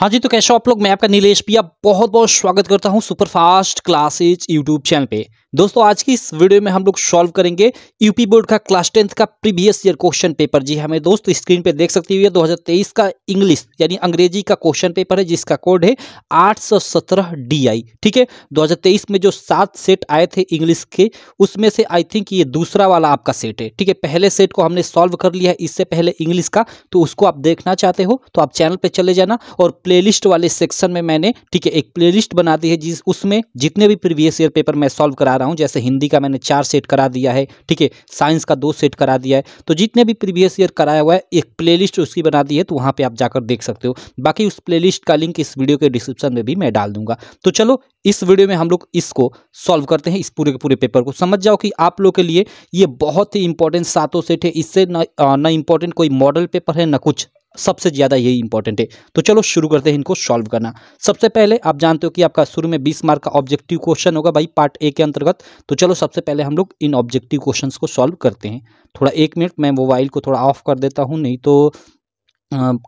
हाँ जी तो कैसे हो आप लोग मैं आपका नीलेश पिया बहुत बहुत स्वागत करता हूँ सुपरफास्ट क्लासेज यूट्यूब चैनल पे दोस्तों आज की इस वीडियो में हम लोग सॉल्व करेंगे यूपी बोर्ड का क्लास टेंथ का प्रीवियस ईयर क्वेश्चन पेपर जी हमें हाँ, दोस्त स्क्रीन पे देख सकती हुई है 2023 का इंग्लिश यानी अंग्रेजी का क्वेश्चन पेपर है जिसका कोड है 817 डीआई ठीक है 2023 में जो सात सेट आए थे इंग्लिश के उसमें से आई थिंक ये दूसरा वाला आपका सेट है ठीक है पहले सेट को हमने सॉल्व कर लिया है इससे पहले इंग्लिश का तो उसको आप देखना चाहते हो तो आप चैनल पर चले जाना और प्ले वाले सेक्शन में मैंने ठीक है एक प्लेलिस्ट बना दी है जिस उसमें जितने भी प्रीवियस ईयर पेपर मैं सॉल्व करा रहा रहा हूँ जैसे हिंदी का मैंने चार सेट करा दिया है ठीक है साइंस का दो सेट करा दिया है तो जितने भी प्रीवियस ईयर कराया हुआ है एक प्ले उसकी बना दी है तो वहाँ पर आप जाकर देख सकते हो बाकी उस प्ले का लिंक इस वीडियो के डिस्क्रिप्शन में भी मैं डाल दूंगा तो चलो इस वीडियो में हम लोग इसको सॉल्व करते हैं इस पूरे के पूरे पेपर को समझ जाओ कि आप लोग के लिए ये बहुत ही इंपॉर्टेंट सातों सेट है इससे ना, ना इंपॉर्टेंट कोई मॉडल पेपर है ना कुछ सबसे ज़्यादा यही इंपॉर्टेंट है तो चलो शुरू करते हैं इनको सॉल्व करना सबसे पहले आप जानते हो कि आपका शुरू में बीस मार्क का ऑब्जेक्टिव क्वेश्चन होगा भाई पार्ट ए के अंतर्गत तो चलो सबसे पहले हम लोग इन ऑब्जेक्टिव क्वेश्चन को सॉल्व करते हैं थोड़ा एक मिनट मैं मोबाइल को थोड़ा ऑफ कर देता हूँ नहीं तो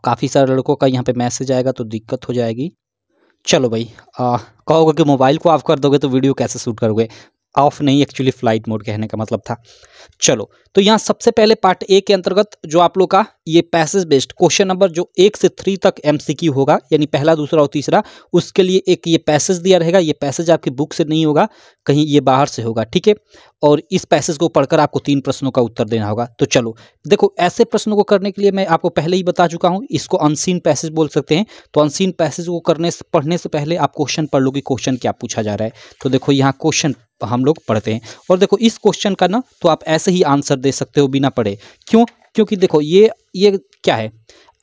काफ़ी सारे लड़कों का यहाँ पे मैसेज आएगा तो दिक्कत हो जाएगी चलो भाई कहोगे कि मोबाइल को ऑफ कर दोगे तो वीडियो कैसे शूट करोगे ऑफ नहीं एक्चुअली फ्लाइट मोड कहने का मतलब था चलो तो यहाँ सबसे पहले पार्ट ए के अंतर्गत जो आप लोग का ये पैसेज बेस्ड क्वेश्चन नंबर जो एक से थ्री तक एमसीक्यू होगा यानी पहला दूसरा और तीसरा उसके लिए एक ये पैसेज दिया रहेगा ये पैसेज आपकी बुक से नहीं होगा कहीं ये बाहर से होगा ठीक है और इस पैसेज को पढ़कर आपको तीन प्रश्नों का उत्तर देना होगा तो चलो देखो ऐसे प्रश्नों को करने के लिए मैं आपको पहले ही बता चुका हूँ इसको अनसीन पैसेज बोल सकते हैं तो अनसीन पैसेज को करने से पढ़ने से पहले आप क्वेश्चन पढ़ लो कि क्वेश्चन क्या पूछा जा रहा है तो देखो यहाँ क्वेश्चन हम लोग पढ़ते हैं और देखो इस क्वेश्चन का ना तो आप ऐसे ही आंसर दे सकते हो बिना पढ़े क्यों क्योंकि देखो ये ये क्या है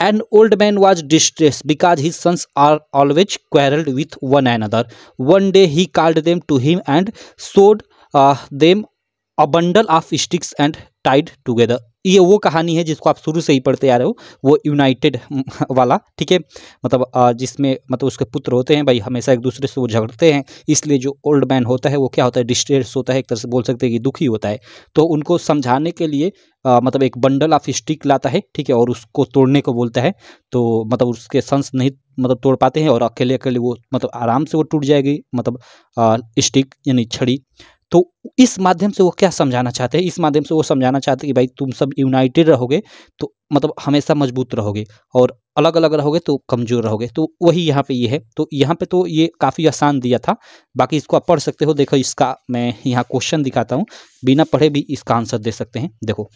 an old man was distress because his sons are always quarrelled with one an other one day he called them to him and showed them a bundle of sticks and tied together ये वो कहानी है जिसको आप शुरू से ही पढ़ते आ रहे हो वो यूनाइटेड वाला ठीक है मतलब जिसमें मतलब उसके पुत्र होते हैं भाई हमेशा एक दूसरे से वो झगड़ते हैं इसलिए जो ओल्ड मैन होता है वो क्या होता है डिस्ट्रेस होता है एक तरह से बोल सकते हैं कि दुखी होता है तो उनको समझाने के लिए आ, मतलब एक बंडल ऑफ स्टिक लाता है ठीक है और उसको तोड़ने को बोलता है तो मतलब उसके संस नहीं मतलब तोड़ पाते हैं और अकेले अकेले वो मतलब आराम से वो टूट जाएगी मतलब स्टिक यानी छड़ी तो इस माध्यम से वो क्या समझाना चाहते हैं इस माध्यम से वो समझाना चाहते हैं कि भाई तुम सब यूनाइटेड रहोगे तो मतलब हमेशा मजबूत रहोगे और अलग अलग रहोगे तो कमज़ोर रहोगे तो वही यहाँ पे ये है तो यहाँ पे तो ये काफ़ी आसान दिया था बाकी इसको आप पढ़ सकते हो देखो इसका मैं यहाँ क्वेश्चन दिखाता हूँ बिना पढ़े भी इसका आंसर दे सकते हैं देखो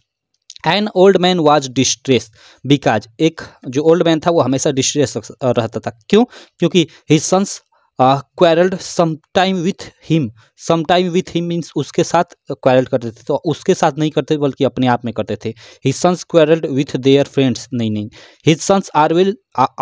an old man was distress because एक जो ओल्ड मैन था वो हमेशा डिस्ट्रेस रहता था क्यों क्योंकि his sons quarrelled sometime with him sometime with him means उसके साथ क्वारल्ड करते थे तो उसके साथ नहीं करते बल्कि अपने आप में करते थे his sons quarrelled with their friends नहीं नहीं his sons are will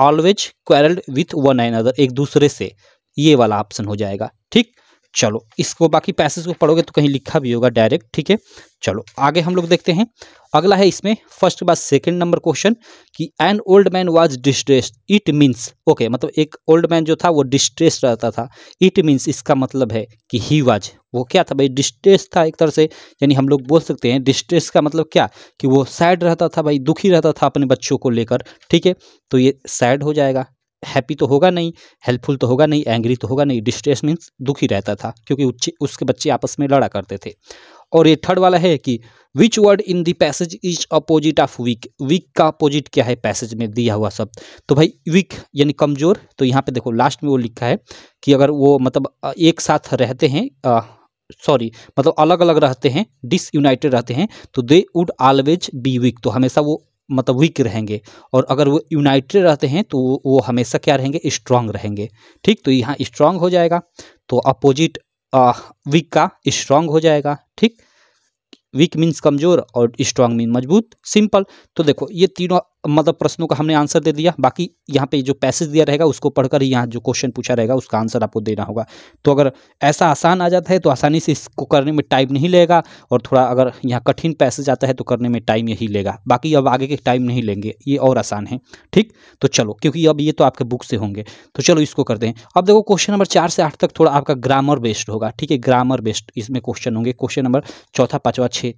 always quarrelled with one an other एक दूसरे से ये वाला ऑप्शन हो जाएगा ठीक चलो इसको बाकी पैसेज को पढ़ोगे तो कहीं लिखा भी होगा डायरेक्ट ठीक है चलो आगे हम लोग देखते हैं अगला है इसमें फर्स्ट के बाद सेकेंड नंबर क्वेश्चन कि an old man was distressed it means okay मतलब एक ओल्ड मैन जो था वो डिस्ट्रेस रहता था इट मीन्स इसका मतलब है कि ही वाज वो क्या था भाई डिस्ट्रेस था एक तरह से यानी हम लोग बोल सकते हैं डिस्ट्रेस का मतलब क्या कि वो सैड रहता था भाई दुखी रहता था अपने बच्चों को लेकर ठीक है तो ये सैड हो जाएगा हैप्पी तो होगा नहीं हेल्पफुल तो होगा नहीं एंग्री तो होगा नहीं डिस्ट्रेस मीन्स दुखी रहता था क्योंकि उसके बच्चे आपस में लड़ा करते थे और ये थर्ड वाला है कि which word in the passage is opposite of weak weak का अपोजिट क्या है पैसेज में दिया हुआ शब्द तो भाई वीक यानी कमजोर तो यहाँ पे देखो लास्ट में वो लिखा है कि अगर वो मतलब एक साथ रहते हैं सॉरी मतलब अलग अलग रहते हैं डिस यूनाइटेड रहते हैं तो they would always be weak तो हमेशा वो मतलब वीक रहेंगे और अगर वो यूनाइटेड रहते हैं तो वो हमेशा क्या रहेंगे स्ट्रांग रहेंगे ठीक तो यहाँ स्ट्रांग हो जाएगा तो अपोजिट वीक का स्ट्रांग हो जाएगा ठीक वीक मीन्स कमज़ोर और स्ट्रांग मीन मजबूत सिंपल तो देखो ये तीनों मतलब प्रश्नों का हमने आंसर दे दिया बाकी यहाँ पे जो पैसेज दिया रहेगा उसको पढ़कर ही यहाँ जो क्वेश्चन पूछा रहेगा उसका आंसर आपको देना होगा तो अगर ऐसा आसान आ जाता है तो आसानी से इसको करने में टाइम नहीं लेगा और थोड़ा अगर यहाँ कठिन पैसेज आता है तो करने में टाइम यही लेगा बाकी अब आगे के टाइम नहीं लेंगे ये और आसान है ठीक तो चलो क्योंकि अब ये तो आपके बुक से होंगे तो चलो इसको करते हैं अब देखो क्वेश्चन नंबर चार से आठ तक थोड़ा आपका ग्रामर बेस्ड होगा ठीक है ग्रामर बेस्ड इसमें क्वेश्चन होंगे क्वेश्चन नंबर चौथा पाँचवा छः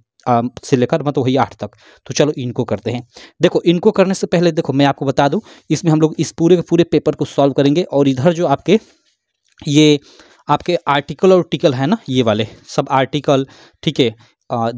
से लेकर मतलब वही आठ तक तो चलो इनको करते हैं देखो इनको करने से पहले देखो मैं आपको बता दूं इसमें हम लोग इस पूरे के पूरे पेपर को सॉल्व करेंगे और इधर जो आपके ये आपके आर्टिकल और टिकल है ना ये वाले सब आर्टिकल ठीक है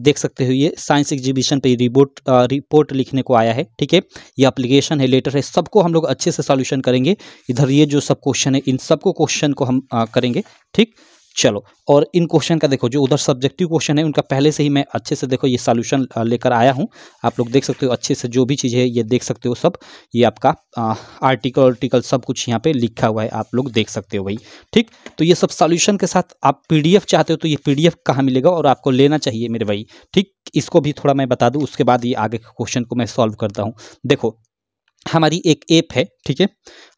देख सकते हो ये साइंस एग्जीबिशन पे रिपोर्ट रिपोर्ट लिखने को आया है ठीक है ये अप्लीकेशन है लेटर है सबको हम लोग अच्छे से सॉल्यूशन करेंगे इधर ये जो सब क्वेश्चन है इन सबको क्वेश्चन को हम आ, करेंगे ठीक चलो और इन क्वेश्चन का देखो जो उधर सब्जेक्टिव क्वेश्चन है उनका पहले से ही मैं अच्छे से देखो ये सॉल्यूशन लेकर आया हूँ आप लोग देख सकते हो अच्छे से जो भी चीज़ है ये देख सकते हो सब ये आपका आ, आर्टिकल आर्टिकल सब कुछ यहाँ पे लिखा हुआ है आप लोग देख सकते हो भाई ठीक तो ये सब सॉल्यूशन के साथ आप पी चाहते हो तो ये पी कहाँ मिलेगा और आपको लेना चाहिए मेरे भाई ठीक इसको भी थोड़ा मैं बता दूँ उसके बाद ये आगे क्वेश्चन को मैं सॉल्व करता हूँ देखो हमारी एक ऐप है ठीक है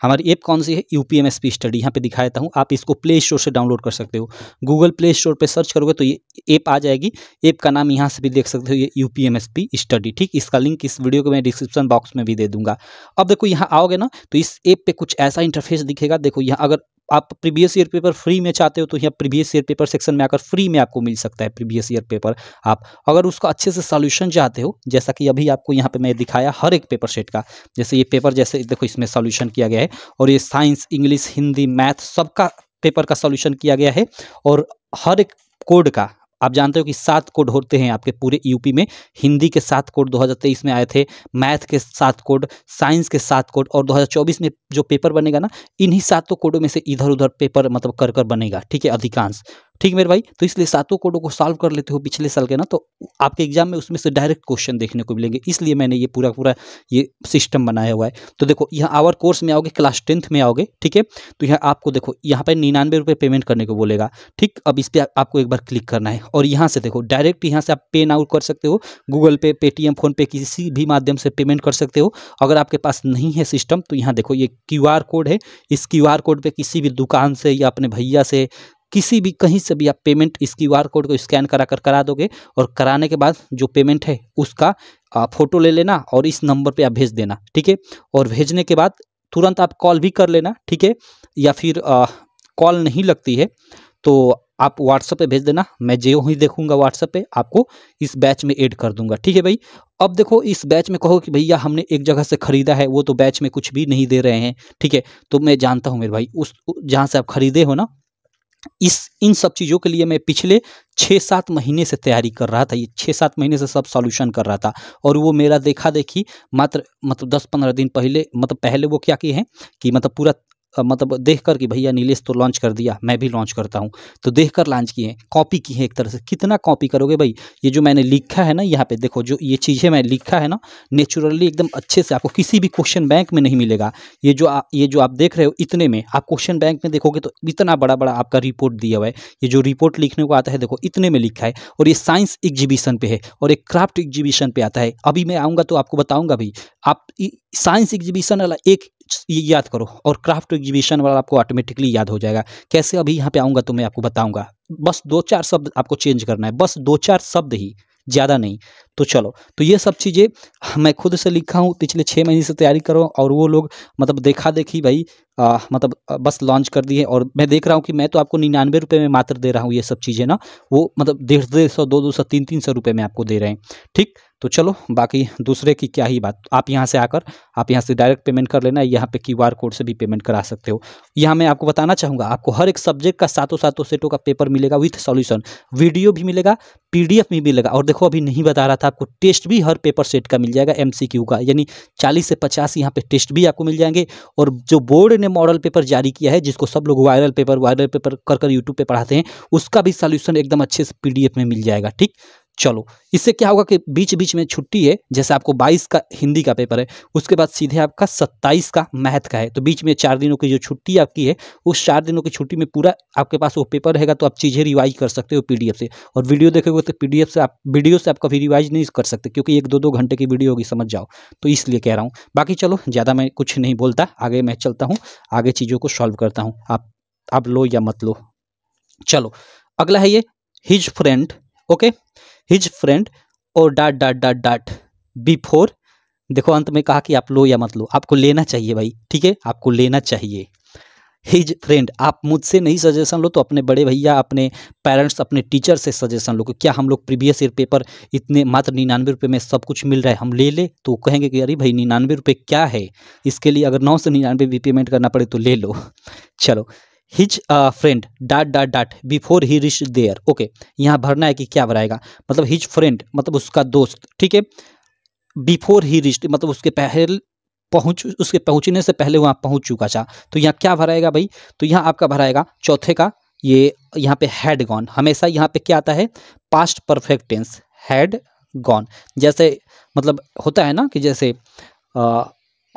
हमारी ऐप कौन सी है U P M S P study यहाँ पे दिखाता हूँ आप इसको प्ले स्टोर से डाउनलोड कर सकते हो गूगल प्ले स्टोर पर सर्च करोगे तो ये ऐप आ जाएगी ऐप का नाम यहाँ से भी देख सकते हो ये U P M S P study ठीक इसका लिंक इस वीडियो को मैं डिस्क्रिप्शन बॉक्स में भी दे दूंगा अब देखो यहाँ आओगे ना तो इस ऐप पर कुछ ऐसा इंटरफेस दिखेगा देखो यहाँ अगर आप प्रीवियस ईयर पेपर फ्री में चाहते हो तो यहाँ प्रीवियस ईयर पेपर सेक्शन में आकर फ्री में आपको मिल सकता है प्रीवियस ईयर पेपर आप अगर उसका अच्छे से सॉल्यूशन चाहते हो जैसा कि अभी आपको यहाँ पे मैं दिखाया हर एक पेपर सेट का जैसे ये पेपर जैसे देखो इसमें सॉल्यूशन किया गया है और ये साइंस इंग्लिश हिंदी मैथ सबका पेपर का सोल्यूशन किया गया है और हर एक कोड का आप जानते हो कि सात कोड होते हैं आपके पूरे यूपी में हिंदी के सात कोड 2023 में आए थे मैथ के सात कोड साइंस के सात कोड और 2024 में जो पेपर बनेगा ना इन्हीं सातों कोडों में से इधर उधर पेपर मतलब कर कर बनेगा ठीक है अधिकांश ठीक है मेरे भाई तो इसलिए सातों कोडों को सॉल्व कर लेते हो पिछले साल के ना तो आपके एग्जाम में उसमें से डायरेक्ट क्वेश्चन देखने को मिलेंगे इसलिए मैंने ये पूरा पूरा ये सिस्टम बनाया हुआ है तो देखो यहाँ आवर कोर्स में आओगे क्लास टेंथ में आओगे ठीक है तो यहाँ आपको देखो यहाँ पर निन्यानवे रुपये पेमेंट करने को बोलेगा ठीक अब इस पर आपको एक बार क्लिक करना है और यहाँ से देखो डायरेक्ट यहाँ से आप पे आउट कर सकते हो गूगल पे पेटीएम फ़ोनपे किसी भी माध्यम से पेमेंट कर सकते हो अगर आपके पास नहीं है सिस्टम तो यहाँ देखो ये क्यू कोड है इस क्यू कोड पर किसी भी दुकान से या अपने भैया से किसी भी कहीं से भी आप पेमेंट इस क्यू आर कोड को स्कैन करा कर करा दोगे और कराने के बाद जो पेमेंट है उसका फ़ोटो ले लेना और इस नंबर पे आप भेज देना ठीक है और भेजने के बाद तुरंत आप कॉल भी कर लेना ठीक है या फिर कॉल नहीं लगती है तो आप व्हाट्सएप पे भेज देना मैं जो ही देखूंगा व्हाट्सएप पे आपको इस बैच में ऐड कर दूंगा ठीक है भाई अब देखो इस बैच में कहो कि भैया हमने एक जगह से ख़रीदा है वो तो बैच में कुछ भी नहीं दे रहे हैं ठीक है तो मैं जानता हूँ मेरे भाई उस जहाँ से आप खरीदे हो ना इस इन सब चीज़ों के लिए मैं पिछले छः सात महीने से तैयारी कर रहा था ये छः सात महीने से सब सॉल्यूशन कर रहा था और वो मेरा देखा देखी मात्र मतलब दस पंद्रह दिन पहले मतलब पहले वो क्या किए हैं कि मतलब पूरा मतलब देख कर कि भैया नीलेश तो लॉन्च कर दिया मैं भी लॉन्च करता हूँ तो देख कर लॉन्च किए कॉपी की है एक तरह से कितना कॉपी करोगे भाई ये जो मैंने लिखा है ना यहाँ पे देखो जो ये चीज़ें मैं लिखा है ना नेचुरली एकदम अच्छे से आपको किसी भी क्वेश्चन बैंक में नहीं मिलेगा ये जो आ, ये जो आप देख रहे हो इतने में आप क्वेश्चन बैंक में देखोगे तो इतना बड़ा बड़ा आपका रिपोर्ट दिया हुआ है ये जो रिपोर्ट लिखने को आता है देखो इतने में लिखा है और ये साइंस एग्जीबिशन पर है और एक क्राफ्ट एग्जीबिशन पर आता है अभी मैं आऊँगा तो आपको बताऊँगा भाई आप साइंस एग्जीबिशन वाला एक ये याद करो और क्राफ्ट एग्जीबिशन वाला आपको ऑटोमेटिकली याद हो जाएगा कैसे अभी यहाँ पे आऊँगा तो मैं आपको बताऊँगा बस दो चार शब्द आपको चेंज करना है बस दो चार शब्द ही ज़्यादा नहीं तो चलो तो ये सब चीज़ें मैं खुद से लिखा हूँ पिछले छः महीने से तैयारी करो और वो लोग मतलब देखा देखी भाई आ, मतलब बस लॉन्च कर दिए और मैं देख रहा हूँ कि मैं तो आपको निन्यानवे रुपये में मात्र दे रहा हूँ ये सब चीज़ें ना वो मतलब डेढ़ डेढ़ सौ दो दो सौ तीन तीन सौ रुपये में आपको दे रहे हैं ठीक तो चलो बाकी दूसरे की क्या ही बात आप यहाँ से आकर आप यहाँ से डायरेक्ट पेमेंट कर लेना यहाँ पे क्यू कोड से भी पेमेंट करा सकते हो यहाँ मैं आपको बताना चाहूँगा आपको हर एक सब्जेक्ट का सातों सातों सेटों का पेपर मिलेगा विथ सॉल्यूशन वीडियो भी मिलेगा पीडीएफ भी मिलेगा और देखो अभी नहीं बता रहा था आपको टेस्ट भी हर पेपर सेट का मिल जाएगा एम का यानी चालीस से पचास यहाँ पर टेस्ट भी आपको मिल जाएंगे और जो बोर्ड ने मॉडल पेपर जारी किया है जिसको सब लोग वायरल पेपर वायरल पेपर कर कर यूट्यूब पर पढ़ाते हैं उसका भी सोल्यूशन एकदम अच्छे से पी में मिल जाएगा ठीक चलो इससे क्या होगा कि बीच बीच में छुट्टी है जैसे आपको 22 का हिंदी का पेपर है उसके बाद सीधे आपका 27 का मैथ का है तो बीच में चार दिनों की जो छुट्टी आपकी है उस चार दिनों की छुट्टी में पूरा आपके पास वो पेपर रहेगा तो आप चीज़ें रिवाइज कर सकते हो पीडीएफ से और वीडियो देखोगे तो पीडीएफ से आप वीडियो से आप कभी रिवाइज नहीं कर सकते क्योंकि एक दो दो घंटे की वीडियो होगी समझ जाओ तो इसलिए कह रहा हूँ बाकी चलो ज़्यादा मैं कुछ नहीं बोलता आगे मैं चलता हूँ आगे चीज़ों को सॉल्व करता हूँ आप आप लो या मत लो चलो अगला है ये his friend okay okay? His friend और dot dot dot dot before देखो अंत में कहा कि आप लो या मत लो आपको लेना चाहिए भाई ठीक है आपको लेना चाहिए हिज फ्रेंड आप मुझसे नहीं सजेशन लो तो अपने बड़े भैया अपने पेरेंट्स अपने टीचर से सजेशन लो कि क्या हम लोग प्रीवियस ईयर पेपर इतने मात्र निन्यानवे रुपये में सब कुछ मिल रहा है हम ले ले तो कहेंगे कि अरे भाई निन्यानवे रुपये क्या है इसके लिए अगर नौ सौ निन्यानवे भी पेमेंट करना पड़े तो ले लो चलो his friend dot dot dot before he reach there okay यहाँ भरना है कि क्या भराएगा मतलब हिज फ्रेंड मतलब उसका दोस्त ठीक है बिफोर ही रिच मतलब उसके पहले पहुंच उसके पहुंचने से पहले वहाँ पहुंच चुका था तो यहाँ क्या भराएगा भाई तो यहाँ आपका भराएगा चौथे का ये यहाँ पे हैड गॉन हमेशा यहाँ पे क्या आता है past perfect tense had gone जैसे मतलब होता है ना कि जैसे आ, uh,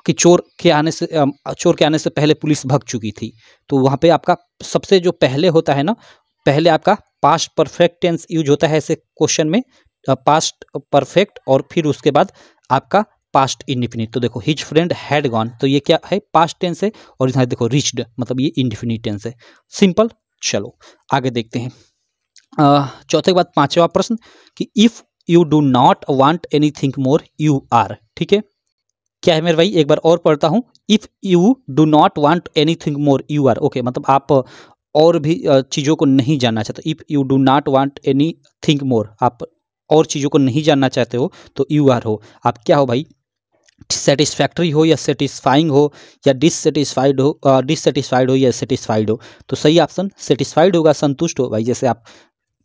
कि चोर के आने से चोर के आने से पहले पुलिस भग चुकी थी तो वहाँ पे आपका सबसे जो पहले होता है ना पहले आपका पास्ट परफेक्ट टेंस यूज होता है ऐसे क्वेश्चन में पास्ट परफेक्ट और फिर उसके बाद आपका पास्ट इनडिफिनिट तो देखो हिज फ्रेंड हैड गॉन तो ये क्या है पास्ट टेंस है और यहाँ देखो रिच्ड मतलब ये इनडिफिनिट टेंस है सिंपल चलो आगे देखते हैं चौथे के बाद पांचवा प्रश्न कि if you do not want anything more you are ठीक है क्या है मेरे भाई एक बार और पढ़ता हूँ if you do not anything more you are okay मतलब आप और भी चीज़ों को नहीं जानना चाहते if you do not want anything more आप और चीज़ों को नहीं जानना चाहते हो तो यू आर हो आप क्या हो भाई सेटिस्फैक्ट्री हो या सेटिस्फाइंग हो या डिससेटिस्फाइड हो डिससेटिस्फाइड हो या सेटिस्फाइड हो तो सही ऑप्शन सेटिस्फाइड होगा संतुष्ट हो भाई जैसे आप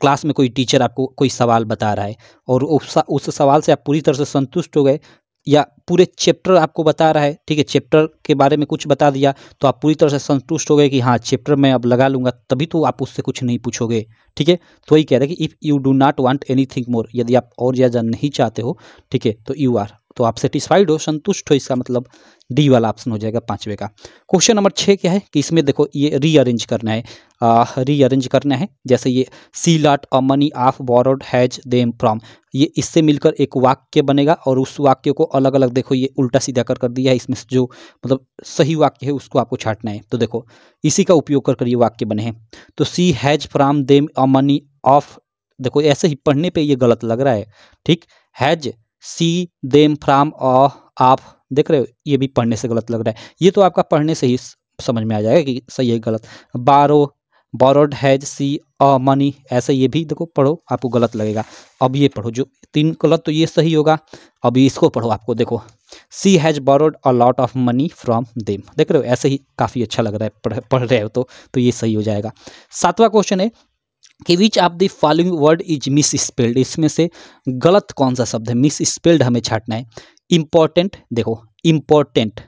क्लास में कोई टीचर आपको कोई सवाल बता रहा है और उस सवाल से आप पूरी तरह से संतुष्ट हो गए या पूरे चैप्टर आपको बता रहा है ठीक है चैप्टर के बारे में कुछ बता दिया तो आप पूरी तरह से संतुष्ट हो गए कि हाँ चैप्टर मैं अब लगा लूँगा तभी तो आप उससे कुछ नहीं पूछोगे ठीक है तो वही कह रहे हैं कि if you do not want anything more यदि आप और ज़्यादा नहीं चाहते हो ठीक है तो यू आर तो आप सेटिस्फाइड हो संतुष्ट हो इसका मतलब डी वाला ऑप्शन हो जाएगा पांचवे का क्वेश्चन नंबर छः क्या है कि इसमें देखो ये रीअरेंज करना है रीअरेंज करना है जैसे ये she lot a money of borrowed has them from ये इससे मिलकर एक वाक्य बनेगा और उस वाक्य को अलग अलग देखो ये उल्टा सीधा कर कर दिया है इसमें जो मतलब सही वाक्य है उसको आपको छाटना है तो देखो इसी का उपयोग कर कर ये वाक्य बने हैं तो she has from them a money of देखो ऐसे ही पढ़ने पर यह गलत लग रहा है ठीक has she them from a आप देख रहे हो ये भी पढ़ने से गलत लग रहा है ये तो आपका पढ़ने से ही समझ में आ जाएगा कि सही है गलत borrow borrowed has she a money ऐसे ये भी देखो पढ़ो आपको गलत लगेगा अब ये पढ़ो जो तीन गलत तो ये सही होगा अब इसको पढ़ो आपको देखो she has borrowed a lot of money from them देख रहे हो ऐसे ही काफ़ी अच्छा लग रहा है पढ़ पढ़ रहे हो तो तो ये सही हो जाएगा सातवां क्वेश्चन है कि which of the following word is misspelled इसमें से गलत कौन सा शब्द है मिस स्पेल्ड हमें छाटना है इम्पॉर्टेंट देखो इम्पॉर्टेंट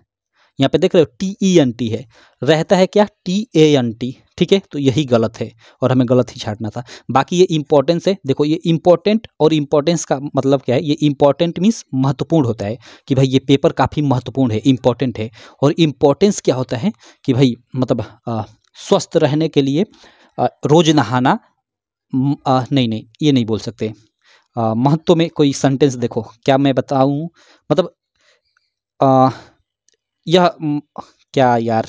यहाँ पे देख रहे हो टी ई एन टी है रहता है क्या टी ए एन टी ठीक है तो यही गलत है और हमें गलत ही छाटना था बाकी ये इंपॉर्टेंस है देखो ये इंपॉर्टेंट और इम्पोर्टेंस का मतलब क्या है ये इंपॉर्टेंट मीन्स महत्वपूर्ण होता है कि भाई ये पेपर काफ़ी महत्वपूर्ण है इंपॉर्टेंट है और इंपॉर्टेंस क्या होता है कि भाई मतलब स्वस्थ रहने के लिए रोज़ नहाना आ, नहीं नहीं ये नहीं बोल सकते महत्व में कोई सेंटेंस देखो क्या मैं बताऊं मतलब आ, यह क्या यार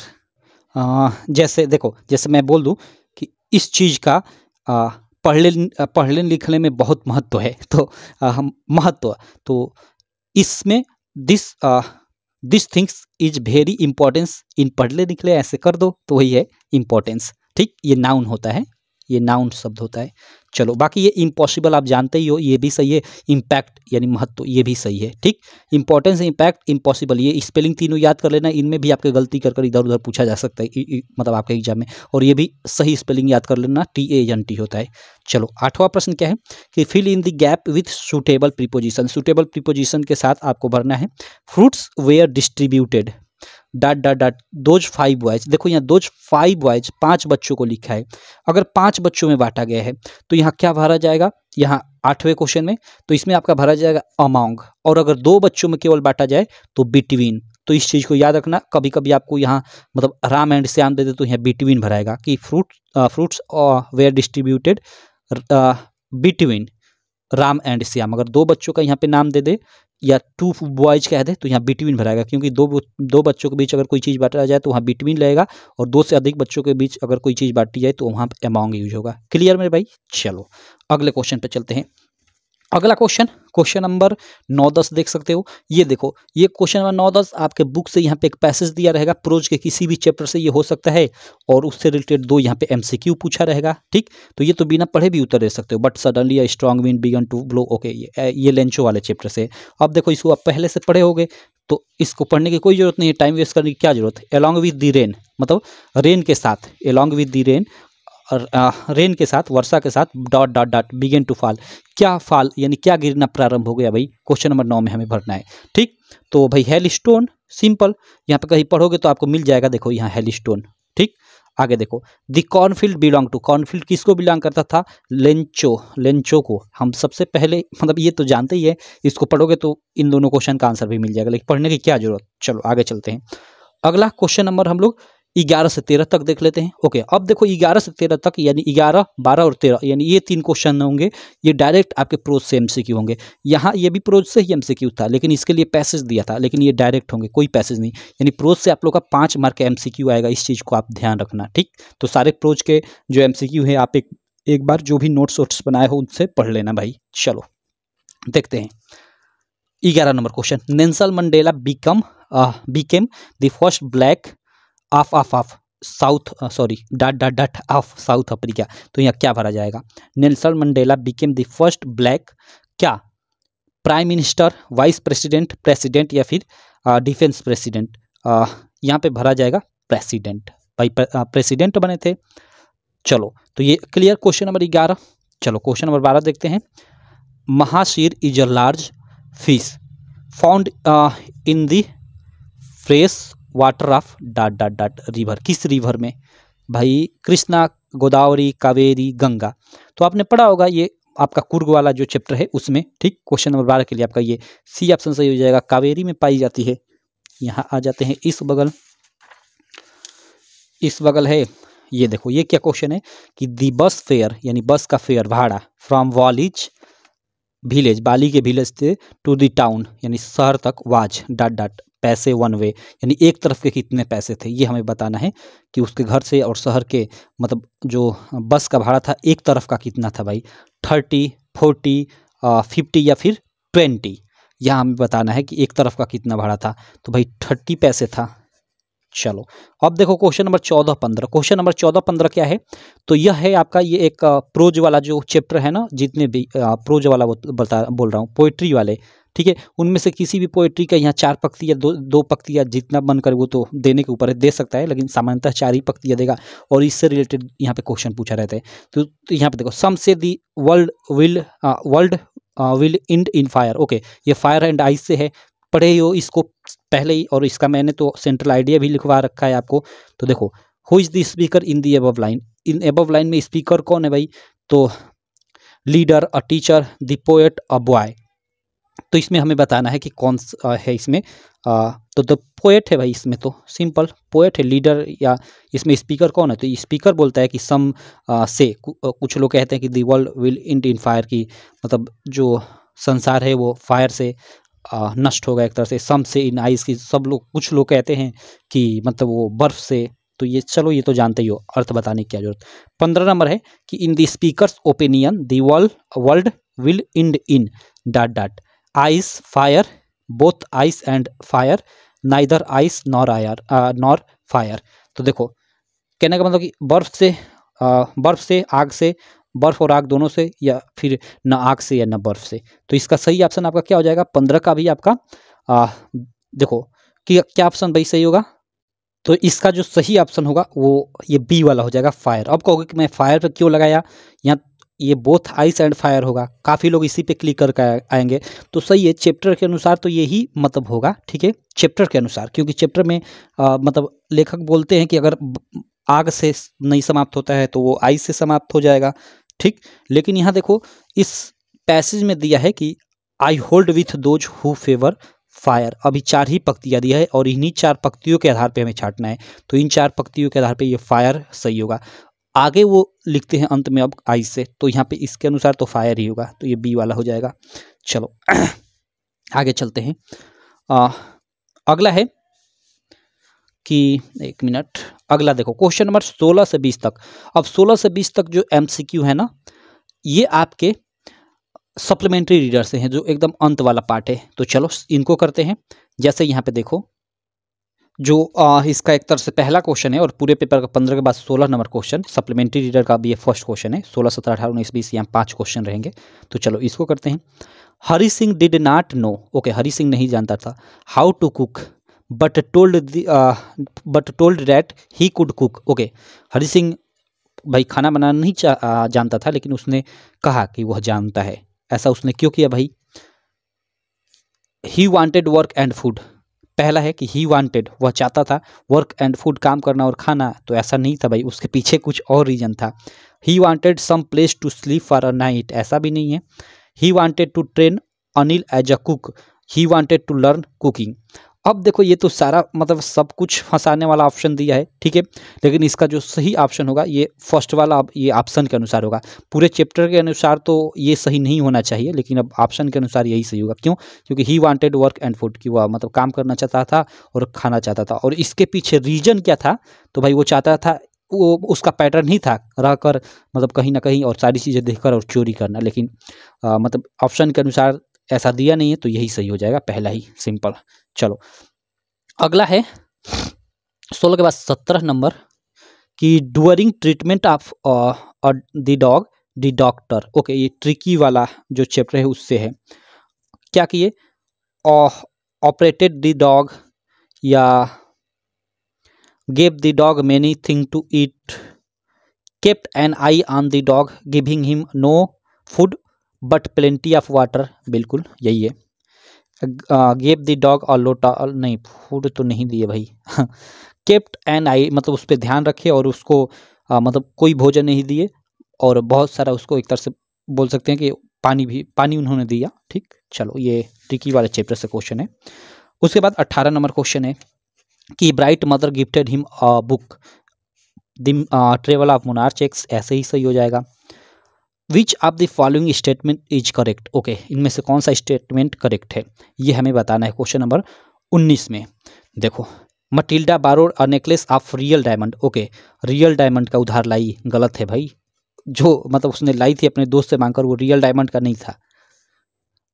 आ, जैसे देखो जैसे मैं बोल दूं कि इस चीज़ का आ, पढ़ने पढ़ने लिखने में बहुत महत्व है तो आ, हम महत्व तो इसमें this ah, this things is very importance इन पढ़ने लिखने ऐसे कर दो तो वही है इम्पोर्टेंस ठीक ये नाउन होता है ये नाउन शब्द होता है चलो बाकी ये इम्पॉसिबल आप जानते ही हो ये भी सही है इम्पैक्ट यानी महत्व ये भी सही है ठीक इंपॉर्टेंस इम्पैक्ट इम्पॉसिबल ये स्पेलिंग तीनों याद कर लेना इनमें भी आपके गलती कर कर इधर उधर पूछा जा सकता है इ, इ, मतलब आपके एग्जाम में और ये भी सही स्पेलिंग याद कर लेना टी ए एन टी होता है चलो आठवां प्रश्न क्या है कि fill in the gap with suitable preposition suitable preposition के साथ आपको भरना है fruits were distributed dot dot dot those five boys देखो यहाँ दोज फाइव बॉयज पांच बच्चों को लिखा है अगर पांच बच्चों में बांटा गया है तो यहाँ क्या भरा जाएगा यहाँ आठवें क्वेश्चन में तो इसमें आपका भरा जाएगा अमाउंग और अगर दो बच्चों में केवल बांटा जाए तो बिटवीन तो इस चीज़ को याद रखना कभी कभी आपको यहाँ मतलब राम एंड श्याम दे दे तो यहाँ बिटवीन भराएगा कि fruit fruits were distributed between Ram and Shyam अगर दो बच्चों का यहाँ पे नाम दे दे या टू बॉयज कह दे तो यहाँ बिटवीन भराएगा क्योंकि दो दो बच्चों के बीच अगर कोई चीज़ बांटा जाए तो वहाँ बिटवीन लगेगा और दो से अधिक बच्चों के बीच अगर कोई चीज़ बांटी जाए तो वहाँ अमाउंट यूज होगा क्लियर मेरे भाई चलो अगले क्वेश्चन पर चलते हैं अगला क्वेश्चन क्वेश्चन नंबर नौ दस देख सकते हो ये देखो ये क्वेश्चन नंबर नौ दस आपके बुक से यहाँ पे एक पैसेज दिया रहेगा प्रोज के किसी भी चैप्टर से ये हो सकता है और उससे रिलेटेड दो यहाँ पे एमसीक्यू पूछा रहेगा ठीक तो ये तो बिना पढ़े भी उत्तर दे सकते हो but suddenly I strong wind began to blow okay ये लेंचो वाले चैप्टर से अब देखो इसको आप पहले से पढ़े हो तो इसको पढ़ने की कोई जरूरत नहीं है टाइम वेस्ट करने की क्या जरूरत है अलॉन्ग विद दी रेन मतलब रेन के साथ along with the rain rain के साथ वर्षा के साथ dot dot dot began to fall क्या फॉल यानी क्या गिरना प्रारंभ हो गया भाई क्वेश्चन नंबर नौ में हमें भरना है ठीक तो भाई हेल स्टोन सिंपल यहाँ पे कहीं पढ़ोगे तो आपको मिल जाएगा देखो यहाँ हेल स्टोन ठीक आगे देखो the cornfield belong to cornfield किसको बिलोंग करता था लेंचो लेंचो को हम सबसे पहले मतलब ये तो जानते ही है इसको पढ़ोगे तो इन दोनों क्वेश्चन का आंसर भी मिल जाएगा लेकिन पढ़ने की क्या जरूरत चलो आगे चलते हैं अगला क्वेश्चन नंबर हम लोग ग्यारह से तेरह तक देख लेते हैं ओके अब देखो ग्यारह से तेरह तक यानी ग्यारह बारह और तेरह यानी ये तीन क्वेश्चन होंगे ये डायरेक्ट आपके प्रोज से एमसीक्यू होंगे यहाँ ये भी प्रोज से ही एम था लेकिन इसके लिए पैसेज दिया था लेकिन ये डायरेक्ट होंगे कोई पैसेज नहीं यानी प्रोज से आप लोग का पाँच मार्क एम एमसीक्यू आएगा इस चीज़ को आप ध्यान रखना ठीक तो सारे प्रोज के जो एमसीक्यू है आप एक एक बार जो भी नोट्स वोट्स बनाए हो उनसे पढ़ लेना भाई चलो देखते हैं ग्यारह नंबर question Nelson Mandela become became the first black of of of South sorry dot dot dot of South Africa तो यहाँ क्या भरा जाएगा Nelson Mandela became the first black क्या prime minister vice president president या फिर डिफेंस uh, प्रेसिडेंट uh, यहाँ पे भरा जाएगा प्रेसिडेंट भाई प्रेसिडेंट uh, बने थे चलो तो ये क्लियर क्वेश्चन नंबर ग्यारह चलो क्वेश्चन नंबर बारह देखते हैं mahseer is a large fish found in the fresh water of dot dot dot river किस रिवर में भाई कृष्णा गोदावरी कावेरी गंगा तो आपने पढ़ा होगा ये आपका कुर्ग वाला जो चैप्टर है उसमें ठीक क्वेश्चन नंबर बारह के लिए आपका ये सी ऑप्शन सही हो जाएगा कावेरी में पाई जाती है यहाँ आ जाते हैं इस बगल इस बगल है ये देखो ये क्या क्वेश्चन है कि दी बस फेयर यानी बस का फेयर भाड़ा फ्रॉम वॉलिज विलेज बाली के विलेज से टू दी टाउन यानी शहर तक वाज डाट डाट पैसे वन वे यानी एक तरफ के कितने पैसे थे ये हमें बताना है कि उसके घर से और शहर के मतलब जो बस का भाड़ा था एक तरफ का कितना था भाई थर्टी फोर्टी फिफ्टी या फिर ट्वेंटी यह हमें बताना है कि एक तरफ का कितना भाड़ा था तो भाई थर्टी पैसे था चलो अब देखो क्वेश्चन नंबर चौदह पंद्रह क्वेश्चन नंबर चौदह पंद्रह क्या है तो यह है आपका ये एक प्रोज वाला जो चैप्टर है ना जितने भी प्रोज वाला बता बोल रहा हूँ पोइट्री वाले ठीक है उनमें से किसी भी पोएट्री का यहाँ चार पक्ति या दो दो पक्ति या जितना बन करे वो तो देने के ऊपर है दे सकता है लेकिन सामान्यतः चार ही पक्तियाँ देगा और इससे रिलेटेड यहाँ पे क्वेश्चन पूछा रहता है तो, तो यहाँ पे देखो some say the world will world will end in fire okay ये फायर एंड आइस से है पढ़े हो इसको पहले ही और इसका मैंने तो सेंट्रल आइडिया भी लिखवा रखा है आपको तो देखो who is the speaker in the above line in above line में स्पीकर कौन है भाई तो leader a teacher the poet a boy तो इसमें हमें बताना है कि कौन है इसमें आ, तो द पोएट है भाई इसमें तो सिंपल पोएट है लीडर या इसमें स्पीकर कौन है तो स्पीकर बोलता है कि सम आ, से कुछ लोग कहते हैं कि the world will end in fire की मतलब जो संसार है वो फायर से नष्ट होगा एक तरह से सम से इन आइस की सब लोग कुछ लोग कहते हैं कि मतलब वो बर्फ़ से तो ये चलो ये तो जानते ही हो अर्थ बताने की क्या जरूरत पंद्रह नंबर है कि in the speaker opinion the world world will end in dot dot ice fire both ice and fire neither ice nor आयर नॉर फायर तो देखो कहने का मतलब कि बर्फ से uh, बर्फ से आग से बर्फ और आग दोनों से या फिर न आग से या न बर्फ से तो इसका सही ऑप्शन आपका क्या हो जाएगा पंद्रह का भी आपका आ, uh, देखो कि क्या ऑप्शन भाई सही होगा तो इसका जो सही ऑप्शन होगा वो ये बी वाला हो जाएगा फायर अब कहोगे कि मैं फायर पर क्यों लगाया यहाँ ये बोथ आइस एंड फायर होगा काफ़ी लोग इसी पे क्लिक करके आएंगे तो सही है चैप्टर के अनुसार तो यही मतलब होगा ठीक है चैप्टर के अनुसार क्योंकि चैप्टर में आ, मतलब लेखक बोलते हैं कि अगर आग से नहीं समाप्त होता है तो वो आइस से समाप्त हो जाएगा ठीक लेकिन यहाँ देखो इस पैसेज में दिया है कि I hold with those who favour fire अभी चार ही पक्तियाँ दिया है और इन्हीं चार पक्तियों के आधार पे हमें छाटना है तो इन चार पक्तियों के आधार पे ये फायर सही होगा आगे वो लिखते हैं अंत में अब आई से तो यहाँ पे इसके अनुसार तो फायर ही होगा तो ये बी वाला हो जाएगा चलो आगे चलते हैं आ, अगला है कि एक मिनट अगला देखो क्वेश्चन नंबर 16 से 20 तक अब 16 से 20 तक जो एमसीक्यू है ना ये आपके सप्लीमेंट्री रीडर से हैं जो एकदम अंत वाला पार्ट है तो चलो इनको करते हैं जैसे यहाँ पे देखो जो आ, इसका एक तरह से पहला क्वेश्चन है और पूरे पेपर का पंद्रह के बाद सोलह नंबर क्वेश्चन सप्लीमेंट्री रीडर का भी ये फर्स्ट क्वेश्चन है सोलह सत्रह अठारह उन्नीस बीस यहाँ पाँच क्वेश्चन रहेंगे तो चलो इसको करते हैं Hari Singh did not know okay Hari Singh नहीं जानता था how to cook but told but told that he could cook okay Hari Singh भाई खाना बनाना नहीं आ, जानता था लेकिन उसने कहा कि वह जानता है ऐसा उसने क्यों किया भाई he wanted work and food पहला है कि ही वांटेड वह चाहता था वर्क एंड फूड काम करना और खाना तो ऐसा नहीं था भाई उसके पीछे कुछ और रीजन था he wanted some place to sleep for a night ऐसा भी नहीं है he wanted to train Anil as a cook he wanted to learn cooking अब देखो ये तो सारा मतलब सब कुछ फंसाने वाला ऑप्शन दिया है ठीक है लेकिन इसका जो सही ऑप्शन होगा ये फर्स्ट वाला अब ये ऑप्शन के अनुसार होगा पूरे चैप्टर के अनुसार तो ये सही नहीं होना चाहिए लेकिन अब ऑप्शन के अनुसार यही सही होगा क्यों क्योंकि he wanted work and food की वह मतलब काम करना चाहता था और खाना चाहता था और इसके पीछे रीजन क्या था तो भाई वो चाहता था वो उसका पैटर्न ही था रहकर मतलब कहीं ना कहीं और सारी चीज़ें देखकर और चोरी करना लेकिन आ, मतलब ऑप्शन के अनुसार ऐसा दिया नहीं है तो यही सही हो जाएगा पहला ही सिंपल चलो अगला है सोलह के बाद सत्रह नंबर कि during treatment of the dog the doctor okay ये ट्रिकी वाला जो चैप्टर है उससे है क्या किए ऑपरेटेड द डॉग या gave the dog many thing to eat kept an eye on the dog giving him no food but plenty of water बिल्कुल यही है गेप द डॉग और लोटा नहीं फूड तो नहीं दिए भाई केप्ट एंड आई मतलब उस पर ध्यान रखे और उसको आ, मतलब कोई भोजन नहीं दिए और बहुत सारा उसको एक तरह से बोल सकते हैं कि पानी भी पानी उन्होंने दिया ठीक चलो ये ट्रिकी वाले चैप्टर से क्वेश्चन है उसके बाद अट्ठारह नंबर क्वेश्चन है कि bright mother gifted him book दिम ट्रेवल ऑफ मुनार चेक्स ऐसे ही सही हो जाएगा विच आप the following statement is correct okay इनमें से कौन सा स्टेटमेंट करेक्ट है ये हमें बताना है क्वेश्चन नंबर उन्नीस में देखो मटिल्डा बारोड और necklace of real diamond okay real diamond का उधार लाई गलत है भाई जो मतलब उसने लाई थी अपने दोस्त से मांगकर वो रियल डायमंड का नहीं था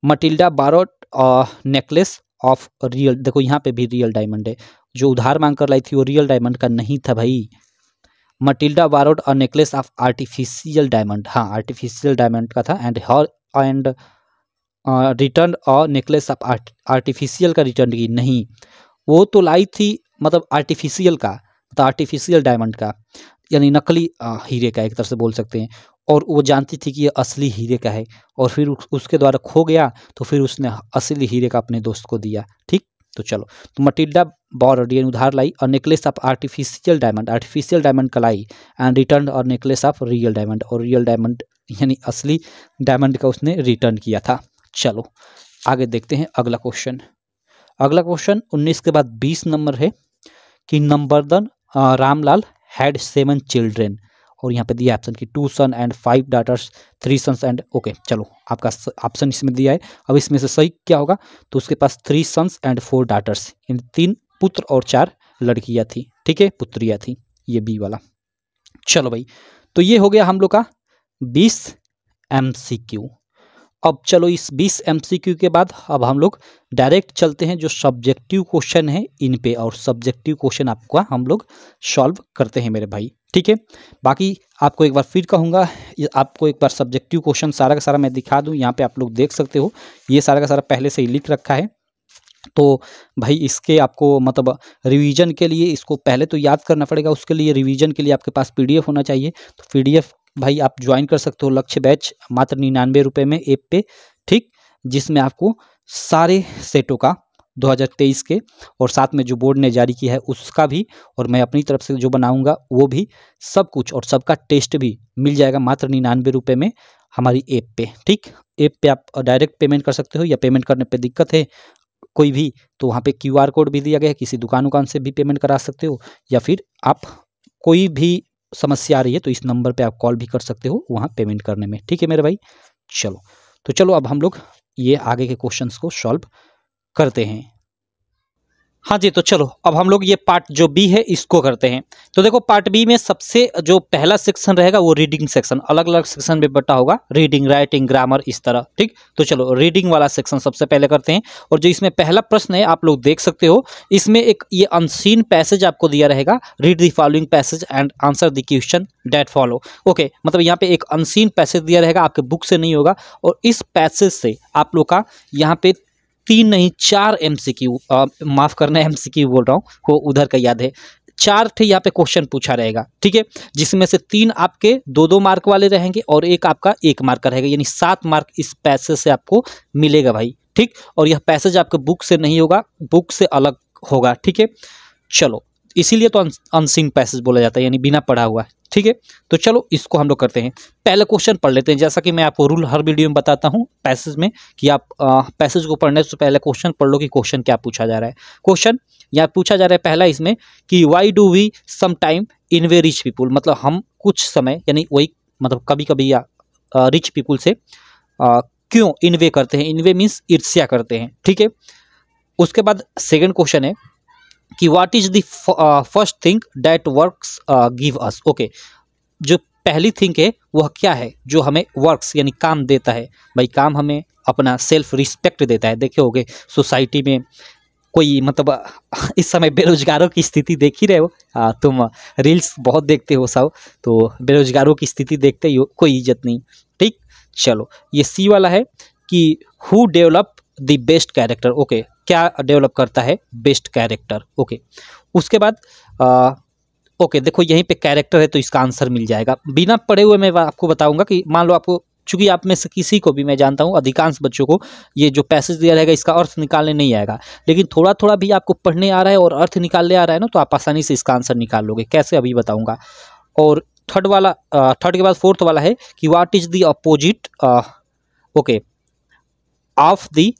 Matilda borrowed necklace of real देखो यहाँ पे भी रियल डायमंड है जो उधार मांग कर लाई थी वो रियल डायमंड का नहीं था भाई मटिल्डा बारोड और नेकलेस ऑफ आर्टिफिशियल डायमंड हाँ आर्टिफिशियल डायमंड का था एंड हॉर एंड रिटर्न और नेकलेस ऑफ आर्टिफिशियल का रिटर्न की नहीं वो तो लाई थी मतलब आर्टिफिशियल का मतलब आर्टिफिशियल डायमंड का यानी नकली हीरे का एक तरह से बोल सकते हैं और वो जानती थी कि ये असली हीरे का है और फिर उसके द्वारा खो गया तो फिर उसने असली हीरे का अपने दोस्त को दिया ठीक तो चलो तो मटिल्डा बॉर डी उधार लाई और necklace of artificial diamond artificial diamond का लाई एंड रिटर्न और नेकलेस ऑफ रियल डायमंड और रियल डायमंड यानी असली डायमंड का उसने रिटर्न किया था चलो आगे देखते हैं अगला क्वेश्चन अगला क्वेश्चन 19 के बाद 20 नंबर है कि number then Ramlal had seven children और यहाँ पे दिया ऑप्शन की two son and five daughters three sons and okay चलो आपका ऑप्शन इसमें दिया है अब इसमें से सही क्या होगा तो उसके पास three sons and four daughters इन तीन पुत्र और चार लड़कियाँ थी ठीक है पुत्रिया थी ये बी वाला चलो भाई तो ये हो गया हम लोग का बीस एम अब चलो इस 20 एम के बाद अब हम लोग डायरेक्ट चलते हैं जो सब्जेक्टिव क्वेश्चन है इन पे और सब्जेक्टिव क्वेश्चन आपका हम लोग सॉल्व करते हैं मेरे भाई ठीक है बाकी आपको एक बार फिर कहूँगा आपको एक बार सब्जेक्टिव क्वेश्चन सारा का सारा मैं दिखा दूँ यहाँ पे आप लोग देख सकते हो ये सारा का सारा पहले से ही लिख रखा है तो भाई इसके आपको मतलब रिवीजन के लिए इसको पहले तो याद करना पड़ेगा उसके लिए रिवीजन के लिए आपके पास पीडीएफ होना चाहिए तो पीडीएफ भाई आप ज्वाइन कर सकते हो लक्ष्य बैच मात्र निन्यानवे रुपये में ऐप पे ठीक जिसमें आपको सारे सेटों का 2023 के और साथ में जो बोर्ड ने जारी किया है उसका भी और मैं अपनी तरफ से जो बनाऊँगा वो भी सब कुछ और सबका टेस्ट भी मिल जाएगा मात्र निन्यानवे रुपये में हमारी ऐप पे ठीक ऐप पे आप डायरेक्ट पेमेंट कर सकते हो या पेमेंट करने पे दिक्कत है कोई भी तो वहाँ पे क्यूआर कोड भी दिया गया है किसी दुकान उकान से भी पेमेंट करा सकते हो या फिर आप कोई भी समस्या आ रही है तो इस नंबर पे आप कॉल भी कर सकते हो वहाँ पेमेंट करने में ठीक है मेरे भाई चलो तो चलो अब हम लोग ये आगे के क्वेश्चंस को सॉल्व करते हैं हाँ जी तो चलो अब हम लोग ये पार्ट जो बी है इसको करते हैं तो देखो पार्ट बी में सबसे जो पहला सेक्शन रहेगा वो रीडिंग सेक्शन अलग अलग सेक्शन में बटा होगा रीडिंग राइटिंग ग्रामर इस तरह ठीक तो चलो रीडिंग वाला सेक्शन सबसे पहले करते हैं और जो इसमें पहला प्रश्न है आप लोग देख सकते हो इसमें एक ये अनसीन पैसेज आपको दिया रहेगा read the following passage and answer the question that follow okay मतलब यहाँ पे एक अनसीन पैसेज दिया रहेगा आपके बुक से नहीं होगा और इस पैसेज से आप लोग का यहाँ पे तीन नहीं चार एम सी क्यू माफ़ करना एम सी क्यू बोल रहा हूँ वो उधर का याद है चार थे यहाँ पे क्वेश्चन पूछा रहेगा ठीक है जिसमें से तीन आपके दो दो मार्क वाले रहेंगे और एक आपका एक मार्क का रहेगा यानी सात मार्क इस पैसे से आपको मिलेगा भाई ठीक और यह पैसेज आपके बुक से नहीं होगा बुक से अलग होगा ठीक है चलो इसीलिए तो अनसिंग पैसेज बोला जाता है यानी बिना पढ़ा हुआ ठीक है तो चलो इसको हम लोग करते हैं पहले क्वेश्चन पढ़ लेते हैं जैसा कि मैं आपको रूल हर वीडियो में बताता हूँ पैसेज में कि आप पैसेज को पढ़ने से पहले क्वेश्चन पढ़ लो कि क्वेश्चन क्या पूछा जा रहा है क्वेश्चन यहाँ पूछा जा रहा है पहला इसमें कि why do we sometime envy rich people मतलब हम कुछ समय यानी वही मतलब कभी कभी या रिच पीपुल से आ, क्यों इन्वे करते हैं इन्वे मीन्स ईर्ष्या करते हैं ठीक है उसके बाद सेकंड क्वेश्चन है कि what is the first thing that works give us okay जो पहली थिंग है वह क्या है जो हमें वर्क्स यानी काम देता है भाई काम हमें अपना सेल्फ रिस्पेक्ट देता है देखे होगे सोसाइटी में कोई मतलब इस समय बेरोजगारों की स्थिति देख ही रहे हो आ, हाँ, तुम रील्स बहुत देखते हो सब तो बेरोजगारों की स्थिति देखते ही हो कोई इज्जत नहीं ठीक चलो ये सी वाला है कि who develop the best character okay क्या डेवलप करता है बेस्ट कैरेक्टर ओके उसके बाद आ, ओके देखो यहीं पे कैरेक्टर है तो इसका आंसर मिल जाएगा बिना पढ़े हुए मैं आपको बताऊंगा कि मान लो आपको चूंकि आप में से किसी को भी मैं जानता हूं अधिकांश बच्चों को ये जो पैसेज दिया रहेगा इसका अर्थ निकालने नहीं आएगा लेकिन थोड़ा थोड़ा भी आपको पढ़ने आ रहा है और अर्थ निकालने आ रहा है ना तो आप आसानी से इसका आंसर निकाल लोगे कैसे अभी बताऊँगा और थर्ड वाला थर्ड के बाद फोर्थ वाला है कि what is the opposite okay of the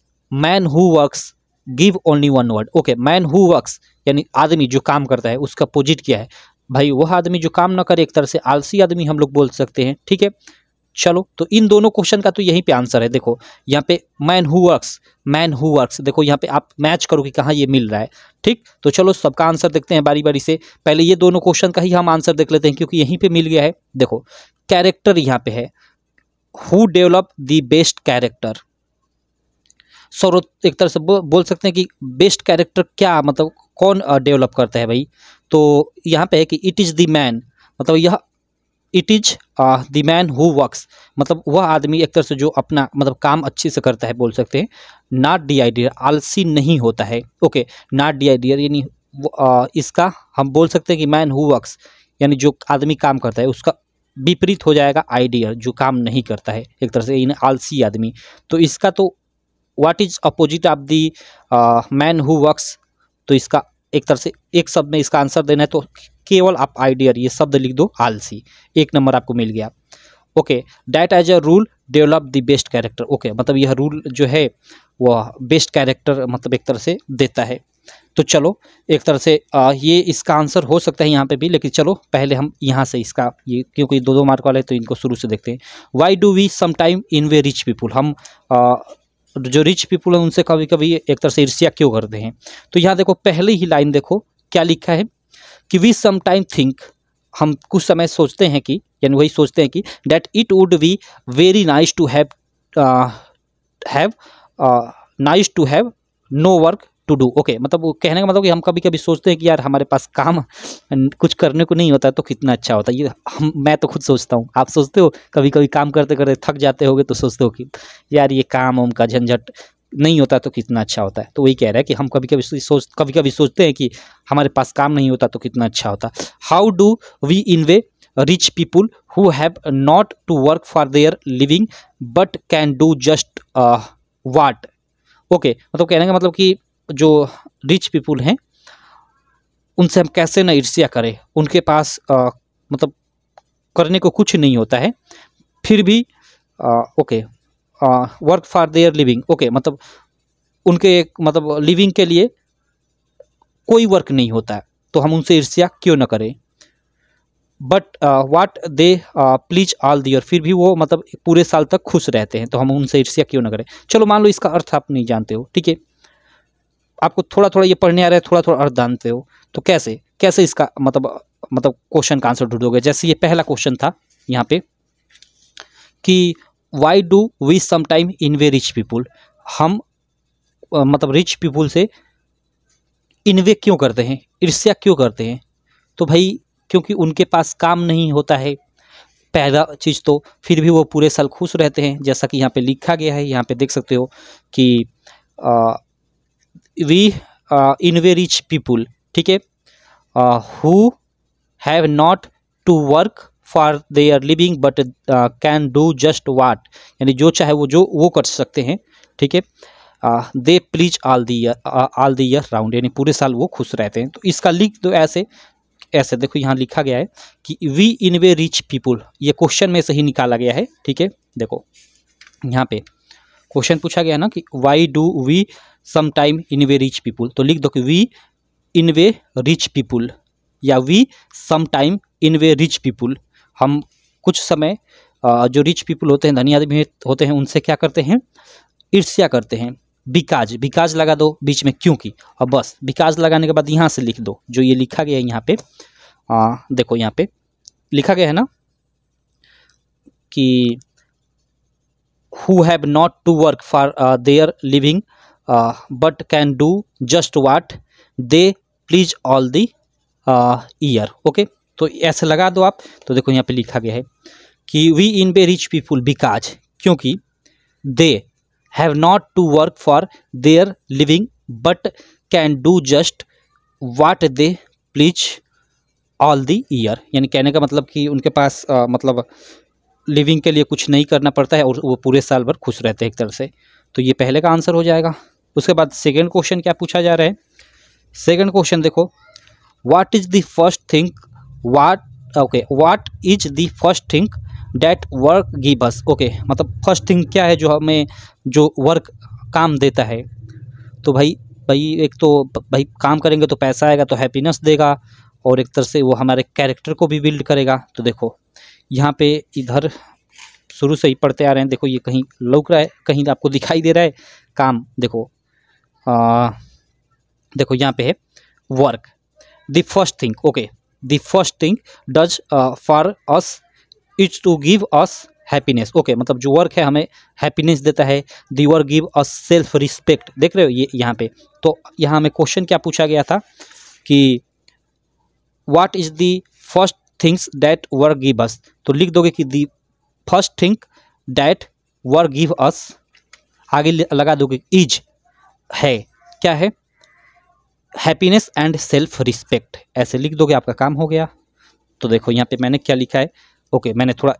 man who works give only one word okay man who works यानी आदमी जो काम करता है उसका अपोजिट क्या है भाई वह आदमी जो काम ना करे एक तरह से आलसी आदमी हम लोग बोल सकते हैं ठीक है चलो तो इन दोनों क्वेश्चन का तो यहीं पे आंसर है देखो यहाँ पे man who works man who works देखो यहाँ पे आप मैच करो कि कहाँ ये मिल रहा है ठीक तो चलो सबका आंसर देखते हैं बारी बारी से पहले ये दोनों क्वेश्चन का ही हम आंसर देख लेते हैं क्योंकि यहीं पे मिल गया है देखो कैरेक्टर यहाँ पे है who develop the best character सौरो एक तरह से बोल सकते हैं कि बेस्ट कैरेक्टर क्या मतलब कौन डेवलप करते हैं भाई तो यहाँ पे है कि इट इज़ द मैन मतलब यह it is the man who works मतलब वह आदमी एक तरह से जो अपना मतलब काम अच्छे से करता है बोल सकते हैं नॉट डी आइडियर आलसी नहीं होता है ओके नॉट डी डियर यानी इसका हम बोल सकते हैं कि मैन हु वर्क्स यानी जो आदमी काम करता है उसका विपरीत हो जाएगा आइडियर जो काम नहीं करता है एक तरह से इन आलसी आदमी तो इसका तो what is opposite of the man who works तो इसका एक तरह से एक शब्द में इसका आंसर देना है तो केवल आप आइडियर ये शब्द लिख दो आलसी एक नंबर आपको मिल गया okay that as a rule develop the best character okay मतलब यह रूल जो है वह बेस्ट कैरेक्टर मतलब एक तरह से देता है तो चलो एक तरह से आ, ये इसका आंसर हो सकता है यहाँ पे भी लेकिन चलो पहले हम यहाँ से इसका ये क्योंकि दो दो मार्क वाले तो इनको शुरू से देखते हैं why do we sometime envy rich people हम आ, जो रिच पीपल हैं उनसे कभी कभी एक तरह से ईर्ष्या क्यों करते हैं तो यहाँ देखो पहले ही लाइन देखो क्या लिखा है कि वी समाइम थिंक हम कुछ समय सोचते हैं कि यानी वही सोचते हैं कि that it would be very nice to have have nice to have no work to do okay मतलब कहने का मतलब कि हम कभी कभी सोचते हैं कि यार हमारे पास काम कुछ करने को नहीं होता तो कितना अच्छा होता ये हम मैं तो खुद सोचता हूँ आप सोचते हो कभी कभी काम करते करते थक जाते होगे तो सोचते हो कि यार ये काम उम का झंझट नहीं होता तो कितना अच्छा होता है तो वही कह रहा है कि हम कभी कभी सोच कभी कभी सोचते हैं कि हमारे पास काम नहीं होता तो कितना अच्छा होता how do we envy rich people who have not to work for their living but can do just what okay मतलब कहने का मतलब कि जो रिच पीपुल हैं उनसे हम कैसे ना ईर्ष्या करें उनके पास आ, मतलब करने को कुछ नहीं होता है फिर भी uh, okay work for their living okay मतलब उनके एक मतलब लिविंग के लिए कोई वर्क नहीं होता है तो हम उनसे ईर्ष्या क्यों ना करें but what they please all the year फिर भी वो मतलब पूरे साल तक खुश रहते हैं तो हम उनसे ईर्ष्या क्यों ना करें चलो मान लो इसका अर्थ आप नहीं जानते हो ठीक है आपको थोड़ा थोड़ा ये पढ़ने आ रहा है थोड़ा थोड़ा अर्थ जानते हो तो कैसे कैसे इसका मतलब मतलब क्वेश्चन का आंसर ढूंढोगे जैसे ये पहला क्वेश्चन था यहाँ पे कि why do we sometime envy rich people हम मतलब रिच पीपुल से इन्वे क्यों करते हैं ईर्ष्या क्यों करते हैं तो भाई क्योंकि उनके पास काम नहीं होता है पहला चीज़ तो फिर भी वो पूरे साल खुश रहते हैं जैसा कि यहाँ पे लिखा गया है यहाँ पे देख सकते हो कि आ, वी इनवेरिज पीपुल ठीक है who have not to work for our living but can do just what यानी जो चाहे वो जो वो कर सकते हैं ठीक है they please all the all the year round यानी पूरे साल वो खुश रहते हैं तो इसका लिख दो तो ऐसे ऐसे देखो यहाँ लिखा गया है कि we envy rich people ये क्वेश्चन में से ही निकाला गया है ठीक है देखो यहाँ पे क्वेश्चन पूछा गया ना कि why do we sometime envy rich people तो लिख दो कि we envy rich people या we sometime envy rich people हम कुछ समय जो रिच पीपुल होते हैं धनी आदमी होते हैं उनसे क्या करते हैं ईर्ष्या करते हैं बिकाज बिकाज लगा दो बीच में क्योंकि और बस बिकाज लगाने के बाद यहाँ से लिख दो जो ये लिखा गया है यहाँ पे आ, देखो यहाँ पे लिखा गया है ना कि who have not to work for their living but can do just what they please all the year okay तो ऐसे लगा दो आप तो देखो यहाँ पे लिखा गया है कि we envy rich people because क्योंकि they have not to work for their living but can do just what they please all the year यानी कहने का मतलब कि उनके पास आ, uh, मतलब लिविंग के लिए कुछ नहीं करना पड़ता है और वो पूरे साल भर खुश रहते हैं एक तरह से तो ये पहले का आंसर हो जाएगा उसके बाद सेकेंड क्वेश्चन क्या पूछा जा रहा है सेकेंड क्वेश्चन देखो what is the first think what okay what is the first think that work give us okay मतलब फर्स्ट थिंग क्या है जो हमें जो वर्क काम देता है तो भाई भाई एक तो भाई काम करेंगे तो पैसा आएगा तो हैप्पीनेस देगा और एक तरह से वो हमारे कैरेक्टर को भी बिल्ड करेगा तो देखो यहाँ पे इधर शुरू से ही पढ़ते आ रहे हैं देखो ये कहीं लौक रहा है कहीं आपको दिखाई दे रहा है काम देखो देखो यहाँ पे है work the first thing okay the first thing does for us is to give us happiness okay मतलब जो वर्क है हमें हैप्पीनेस देता है the work give us self respect देख रहे हो ये यहाँ पे तो यहाँ हमें क्वेश्चन क्या पूछा गया था कि what is the first things that work give us तो लिख दोगे कि the first thing that work give us आगे लगा दोगे इज है क्या है हैप्पीनेस एंड सेल्फ रिस्पेक्ट ऐसे लिख दोगे आपका काम हो गया तो देखो यहाँ पे मैंने क्या लिखा है ओके मैंने थोड़ा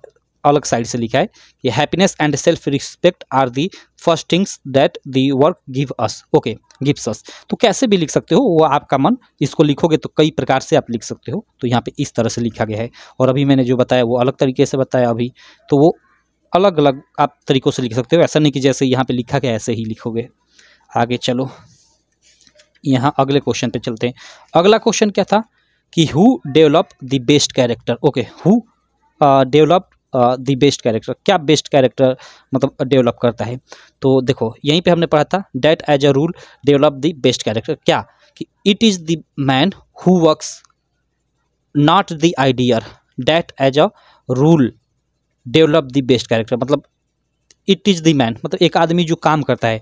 अलग साइड से लिखा है कि happiness and self respect are the first things that the work give us okay gives us तो कैसे भी लिख सकते हो वो आपका मन इसको लिखोगे तो कई प्रकार से आप लिख सकते हो तो यहाँ पे इस तरह से लिखा गया है और अभी मैंने जो बताया वो अलग तरीके से बताया अभी तो वो अलग अलग आप तरीक़ों से लिख सकते हो ऐसा नहीं कि जैसे यहाँ पे लिखा गया ऐसे ही लिखोगे आगे चलो यहाँ अगले क्वेश्चन पे चलते हैं अगला क्वेश्चन क्या था कि who develop the best character okay who develop the best character क्या बेस्ट कैरेक्टर मतलब डेवलप करता है तो देखो यहीं पे हमने पढ़ा था that as a rule develop the best character क्या कि it is the man who works not the idler that as a rule develop the best character मतलब इट इज़ द मैन मतलब एक आदमी जो काम करता है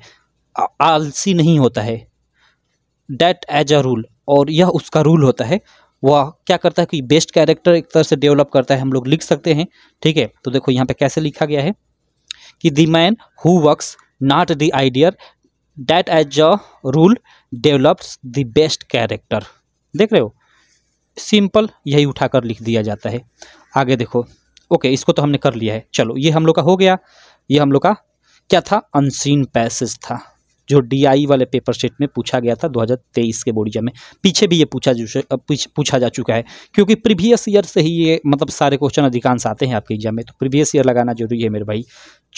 आलसी नहीं होता है डैट एज अ रूल और यह उसका रूल होता है वह क्या करता है कि बेस्ट कैरेक्टर एक तरह से डेवलप करता है हम लोग लिख सकते हैं ठीक है तो देखो यहाँ पे कैसे लिखा गया है कि the man who works not the idler that as a rule develops the best character देख रहे हो सिंपल यही उठाकर लिख दिया जाता है आगे देखो ओके इसको तो हमने कर लिया है चलो ये हम लोग का हो गया ये हम लोग का क्या था अनसीन पैसेज था जो डीआई वाले पेपर सेट में पूछा गया था 2023 के बोर्ड एग्जाम में पीछे भी ये पूछा पूछा जा चुका है क्योंकि प्रीवियस ईयर से ही ये मतलब सारे क्वेश्चन अधिकांश आते हैं आपके एग्जाम में तो प्रीवियस ईयर लगाना जरूरी है मेरे भाई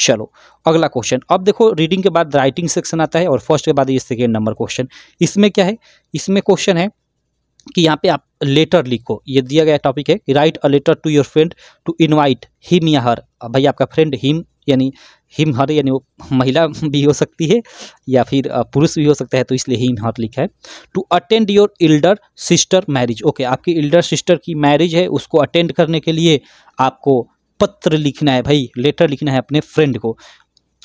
चलो अगला क्वेश्चन अब देखो रीडिंग के बाद राइटिंग सेक्शन आता है और फर्स्ट के बाद ये सेकेंड नंबर क्वेश्चन इसमें क्या है इसमें क्वेश्चन है कि यहाँ पे आप लेटर लिखो ये दिया गया टॉपिक है कि write a letter to your friend to invite him या हर भाई आपका फ्रेंड हिम यानी हिमहर यानी वो महिला भी हो सकती है या फिर पुरुष भी हो सकता है तो इसलिए हिमहर लिखा है to attend your elder sister marriage okay आपकी इल्डर सिस्टर की मैरिज है उसको अटेंड करने के लिए आपको पत्र लिखना है भाई लेटर लिखना है अपने फ्रेंड को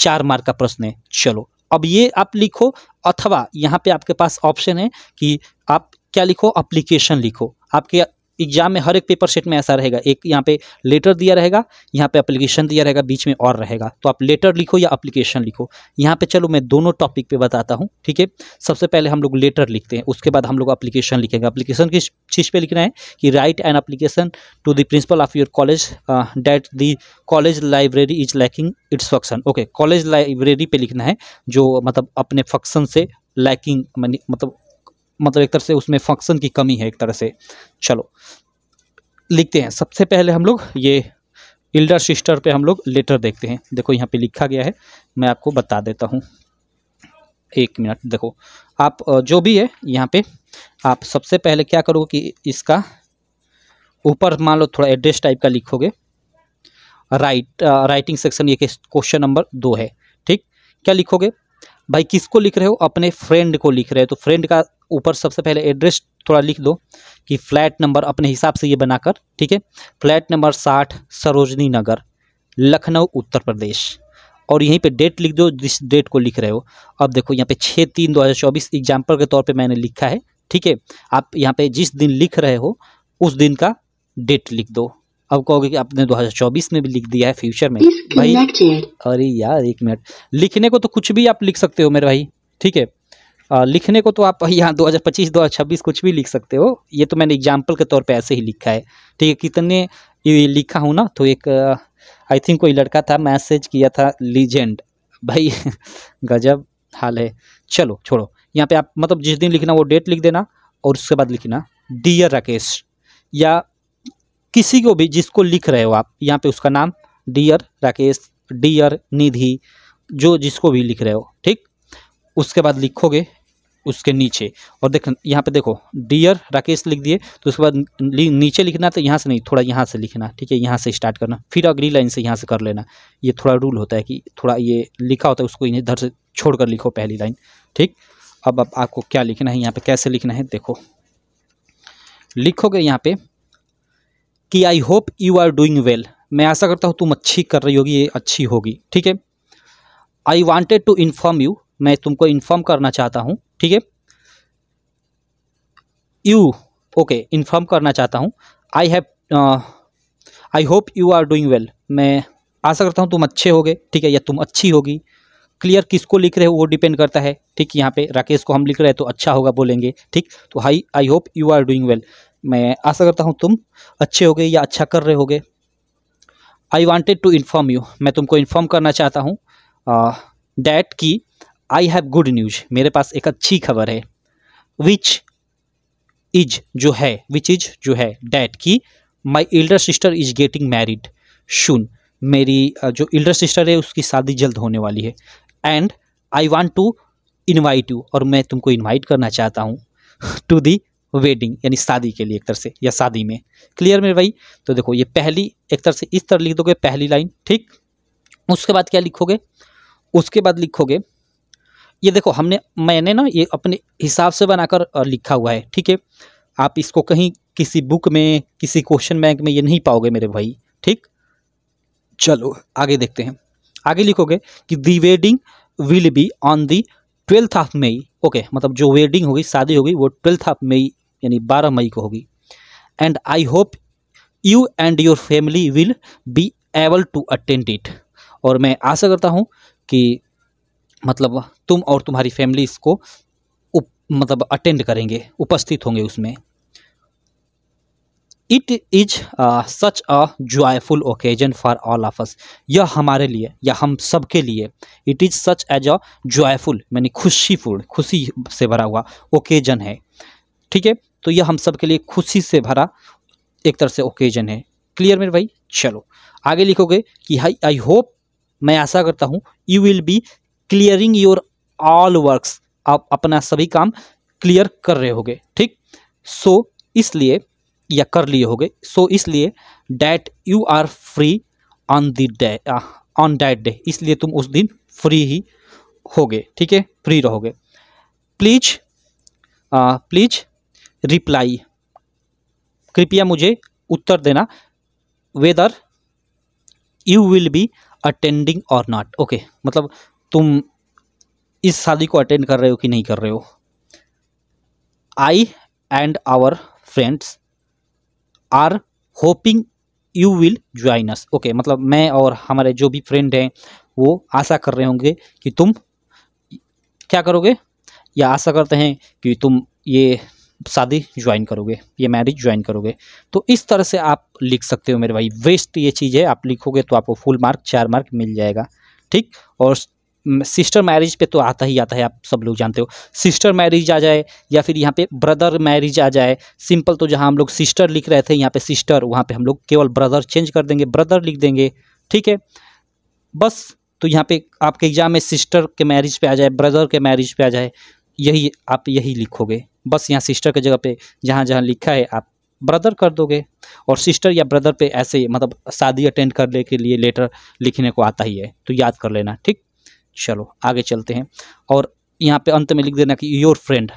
चार मार्क का प्रश्न है चलो अब ये आप लिखो अथवा यहाँ पे आपके पास ऑप्शन है कि आप क्या लिखो अप्लीकेशन लिखो आपके एग्जाम में हर एक पेपर सेट में ऐसा रहेगा एक यहाँ पे लेटर दिया रहेगा यहाँ पे अप्लीकेशन दिया रहेगा बीच में और रहेगा तो आप लेटर लिखो या अप्लीकेशन लिखो यहाँ पे चलो मैं दोनों टॉपिक पे बताता हूँ ठीक है सबसे पहले हम लोग लेटर लिखते हैं उसके बाद हम लोग अप्लीकेशन लिखेंगे अप्लीकेशन किस चीज़ पर लिखना है कि write an application to the principal of your college that the college library is lacking its function okay college library पर लिखना है जो मतलब अपने फंक्शन से लैकिंग मतलब मतलब एक तरह से उसमें फंक्शन की कमी है एक तरह से चलो लिखते हैं सबसे पहले हम लोग ये इल्डर सिस्टर पे हम लोग लेटर देखते हैं देखो यहाँ पे लिखा गया है मैं आपको बता देता हूँ एक मिनट देखो आप जो भी है यहाँ पे आप सबसे पहले क्या करोगे कि इसका ऊपर मान लो थोड़ा एड्रेस टाइप का लिखोगे राइट आ, राइटिंग सेक्शन ये क्वेश्चन नंबर दो है ठीक क्या लिखोगे भाई किसको लिख रहे हो अपने फ्रेंड को लिख रहे हो तो फ्रेंड का ऊपर सबसे पहले एड्रेस थोड़ा लिख दो कि फ्लैट नंबर अपने हिसाब से ये बनाकर ठीक है फ्लैट नंबर साठ सरोजनी नगर लखनऊ उत्तर प्रदेश और यहीं पे डेट लिख दो जिस डेट को लिख रहे हो अब देखो यहाँ पे छः तीन दो हज़ार चौबीस एग्जाम्पल के तौर पे मैंने लिखा है ठीक है आप यहाँ पे जिस दिन लिख रहे हो उस दिन का डेट लिख दो अब कहोगे कि आपने 2024 में भी लिख दिया है फ्यूचर में भाई अरे यार एक मिनट लिखने को तो कुछ भी आप लिख सकते हो मेरे भाई ठीक है लिखने को तो आप यहाँ 2025 2026 कुछ भी लिख सकते हो ये तो मैंने एग्जाम्पल के तौर पे ऐसे ही लिखा है ठीक है कितने लिखा हूँ ना तो एक आई थिंक कोई लड़का था मैसेज किया था लीजेंड भाई गजब हाल है चलो छोड़ो यहाँ पे आप मतलब जिस दिन लिखना वो डेट लिख देना और उसके बाद लिखना डियर राकेश या किसी को भी जिसको लिख रहे हो आप यहाँ पे उसका नाम डियर राकेश डियर निधि जो जिसको भी लिख रहे हो ठीक उसके बाद लिखोगे उसके नीचे और देख यहाँ पे देखो डियर राकेश लिख दिए तो उसके बाद नीचे लिखना तो यहाँ से नहीं थोड़ा यहाँ से लिखना ठीक है यहाँ से स्टार्ट करना फिर अगली लाइन से यहाँ से कर लेना ये थोड़ा रूल होता है कि थोड़ा ये लिखा होता है उसको इधर से छोड़ कर लिखो पहली लाइन ठीक अब अब आपको क्या लिखना है यहाँ पे कैसे लिखना है देखो लिखोगे यहाँ पे कि I hope you are doing well मैं आशा करता हूँ तुम अच्छी कर रही होगी ये अच्छी होगी ठीक है I wanted to inform you मैं तुमको इन्फॉर्म करना चाहता हूँ ठीक है यू ओके इन्फॉर्म करना चाहता हूँ I have I hope you are doing well मैं आशा करता हूँ तुम अच्छे होगे ठीक है या तुम अच्छी होगी क्लियर किसको लिख रहे हो वो डिपेंड करता है ठीक यहाँ पे राकेश को हम लिख रहे हैं तो अच्छा होगा बोलेंगे ठीक तो hi I hope you are doing well मैं आशा करता हूँ तुम अच्छे होगे या अच्छा कर रहे होगे I wanted to inform you मैं तुमको इन्फॉर्म करना चाहता हूँ डैट कि आई हैव गुड न्यूज मेरे पास एक अच्छी खबर है विच इज जो है विच इज जो है डैट कि my elder sister is getting married soon मेरी जो एल्डर सिस्टर है उसकी शादी जल्द होने वाली है and I want to invite you और मैं तुमको इन्वाइट करना चाहता हूँ टू दी वेडिंग यानी शादी के लिए एक तरह से या शादी में क्लियर मेरे भाई तो देखो ये पहली एक तरह से इस तरह लिख दोगे पहली लाइन ठीक उसके बाद क्या लिखोगे उसके बाद लिखोगे ये देखो हमने मैंने ना ये अपने हिसाब से बनाकर लिखा हुआ है ठीक है आप इसको कहीं किसी बुक में किसी क्वेश्चन बैंक में ये नहीं पाओगे मेरे भाई ठीक चलो आगे देखते हैं आगे लिखोगे कि the wedding will be on the twelfth of May okay मतलब जो वेडिंग होगी शादी होगी वो ट्वेल्थ ऑफ मई यानी 12 मई को होगी and I hope you and your family will be able to attend it और मैं आशा करता हूँ कि मतलब तुम और तुम्हारी फैमिली इसको उप, मतलब अटेंड करेंगे उपस्थित होंगे उसमें it is such a joyful occasion for all of us यह हमारे लिए या हम सब के लिए it is such as a joyful यानी खुशीपूर्ण खुशी से भरा हुआ ओकेजन है ठीक है तो यह हम सब के लिए खुशी से भरा एक तरह से ओकेजन है क्लियर मेरे भाई चलो आगे लिखोगे कि हाई आई होप मैं आशा करता हूँ you will be clearing your all works आप अपना सभी काम क्लियर कर रहे होगे ठीक सो so, इसलिए या कर लिए होगे सो so, इसलिए that you are free on the day on that day इसलिए तुम उस दिन फ्री ही होगे ठीक है फ्री रहोगे प्लीज प्लीज uh, रिप्लाई कृपया मुझे उत्तर देना whether you will be attending और नॉट ओके मतलब तुम इस शादी को अटेंड कर रहे हो कि नहीं कर रहे हो I and our friends are hoping you will join us okay मतलब मैं और हमारे जो भी फ्रेंड हैं वो आशा कर रहे होंगे कि तुम क्या करोगे या आशा करते हैं कि तुम ये शादी ज्वाइन करोगे ये मैरिज ज्वाइन करोगे तो इस तरह से आप लिख सकते हो मेरे भाई वेस्ट ये चीज़ है आप लिखोगे तो आपको फुल मार्क चार मार्क मिल जाएगा ठीक और सिस्टर मैरिज पे तो आता ही आता है आप सब लोग जानते हो सिस्टर मैरिज आ जाए या फिर यहाँ पे ब्रदर मैरिज आ जाए सिंपल तो जहाँ हम लोग सिस्टर लिख रहे थे यहाँ पे सिस्टर वहाँ पे हम लोग केवल ब्रदर चेंज कर देंगे ब्रदर लिख देंगे ठीक है बस तो यहाँ पे आपके एग्ज़ाम में सिस्टर के मैरिज पे आ जाए ब्रदर के मैरिज पे आ जाए यही आप यही लिखोगे बस यहाँ सिस्टर के जगह पे जहाँ जहाँ लिखा है आप ब्रदर कर दोगे और सिस्टर या ब्रदर पे ऐसे मतलब शादी अटेंड करने के लिए लेटर लिखने को आता ही है तो याद कर लेना ठीक चलो आगे चलते हैं और यहाँ पे अंत में लिख देना कि योर फ्रेंड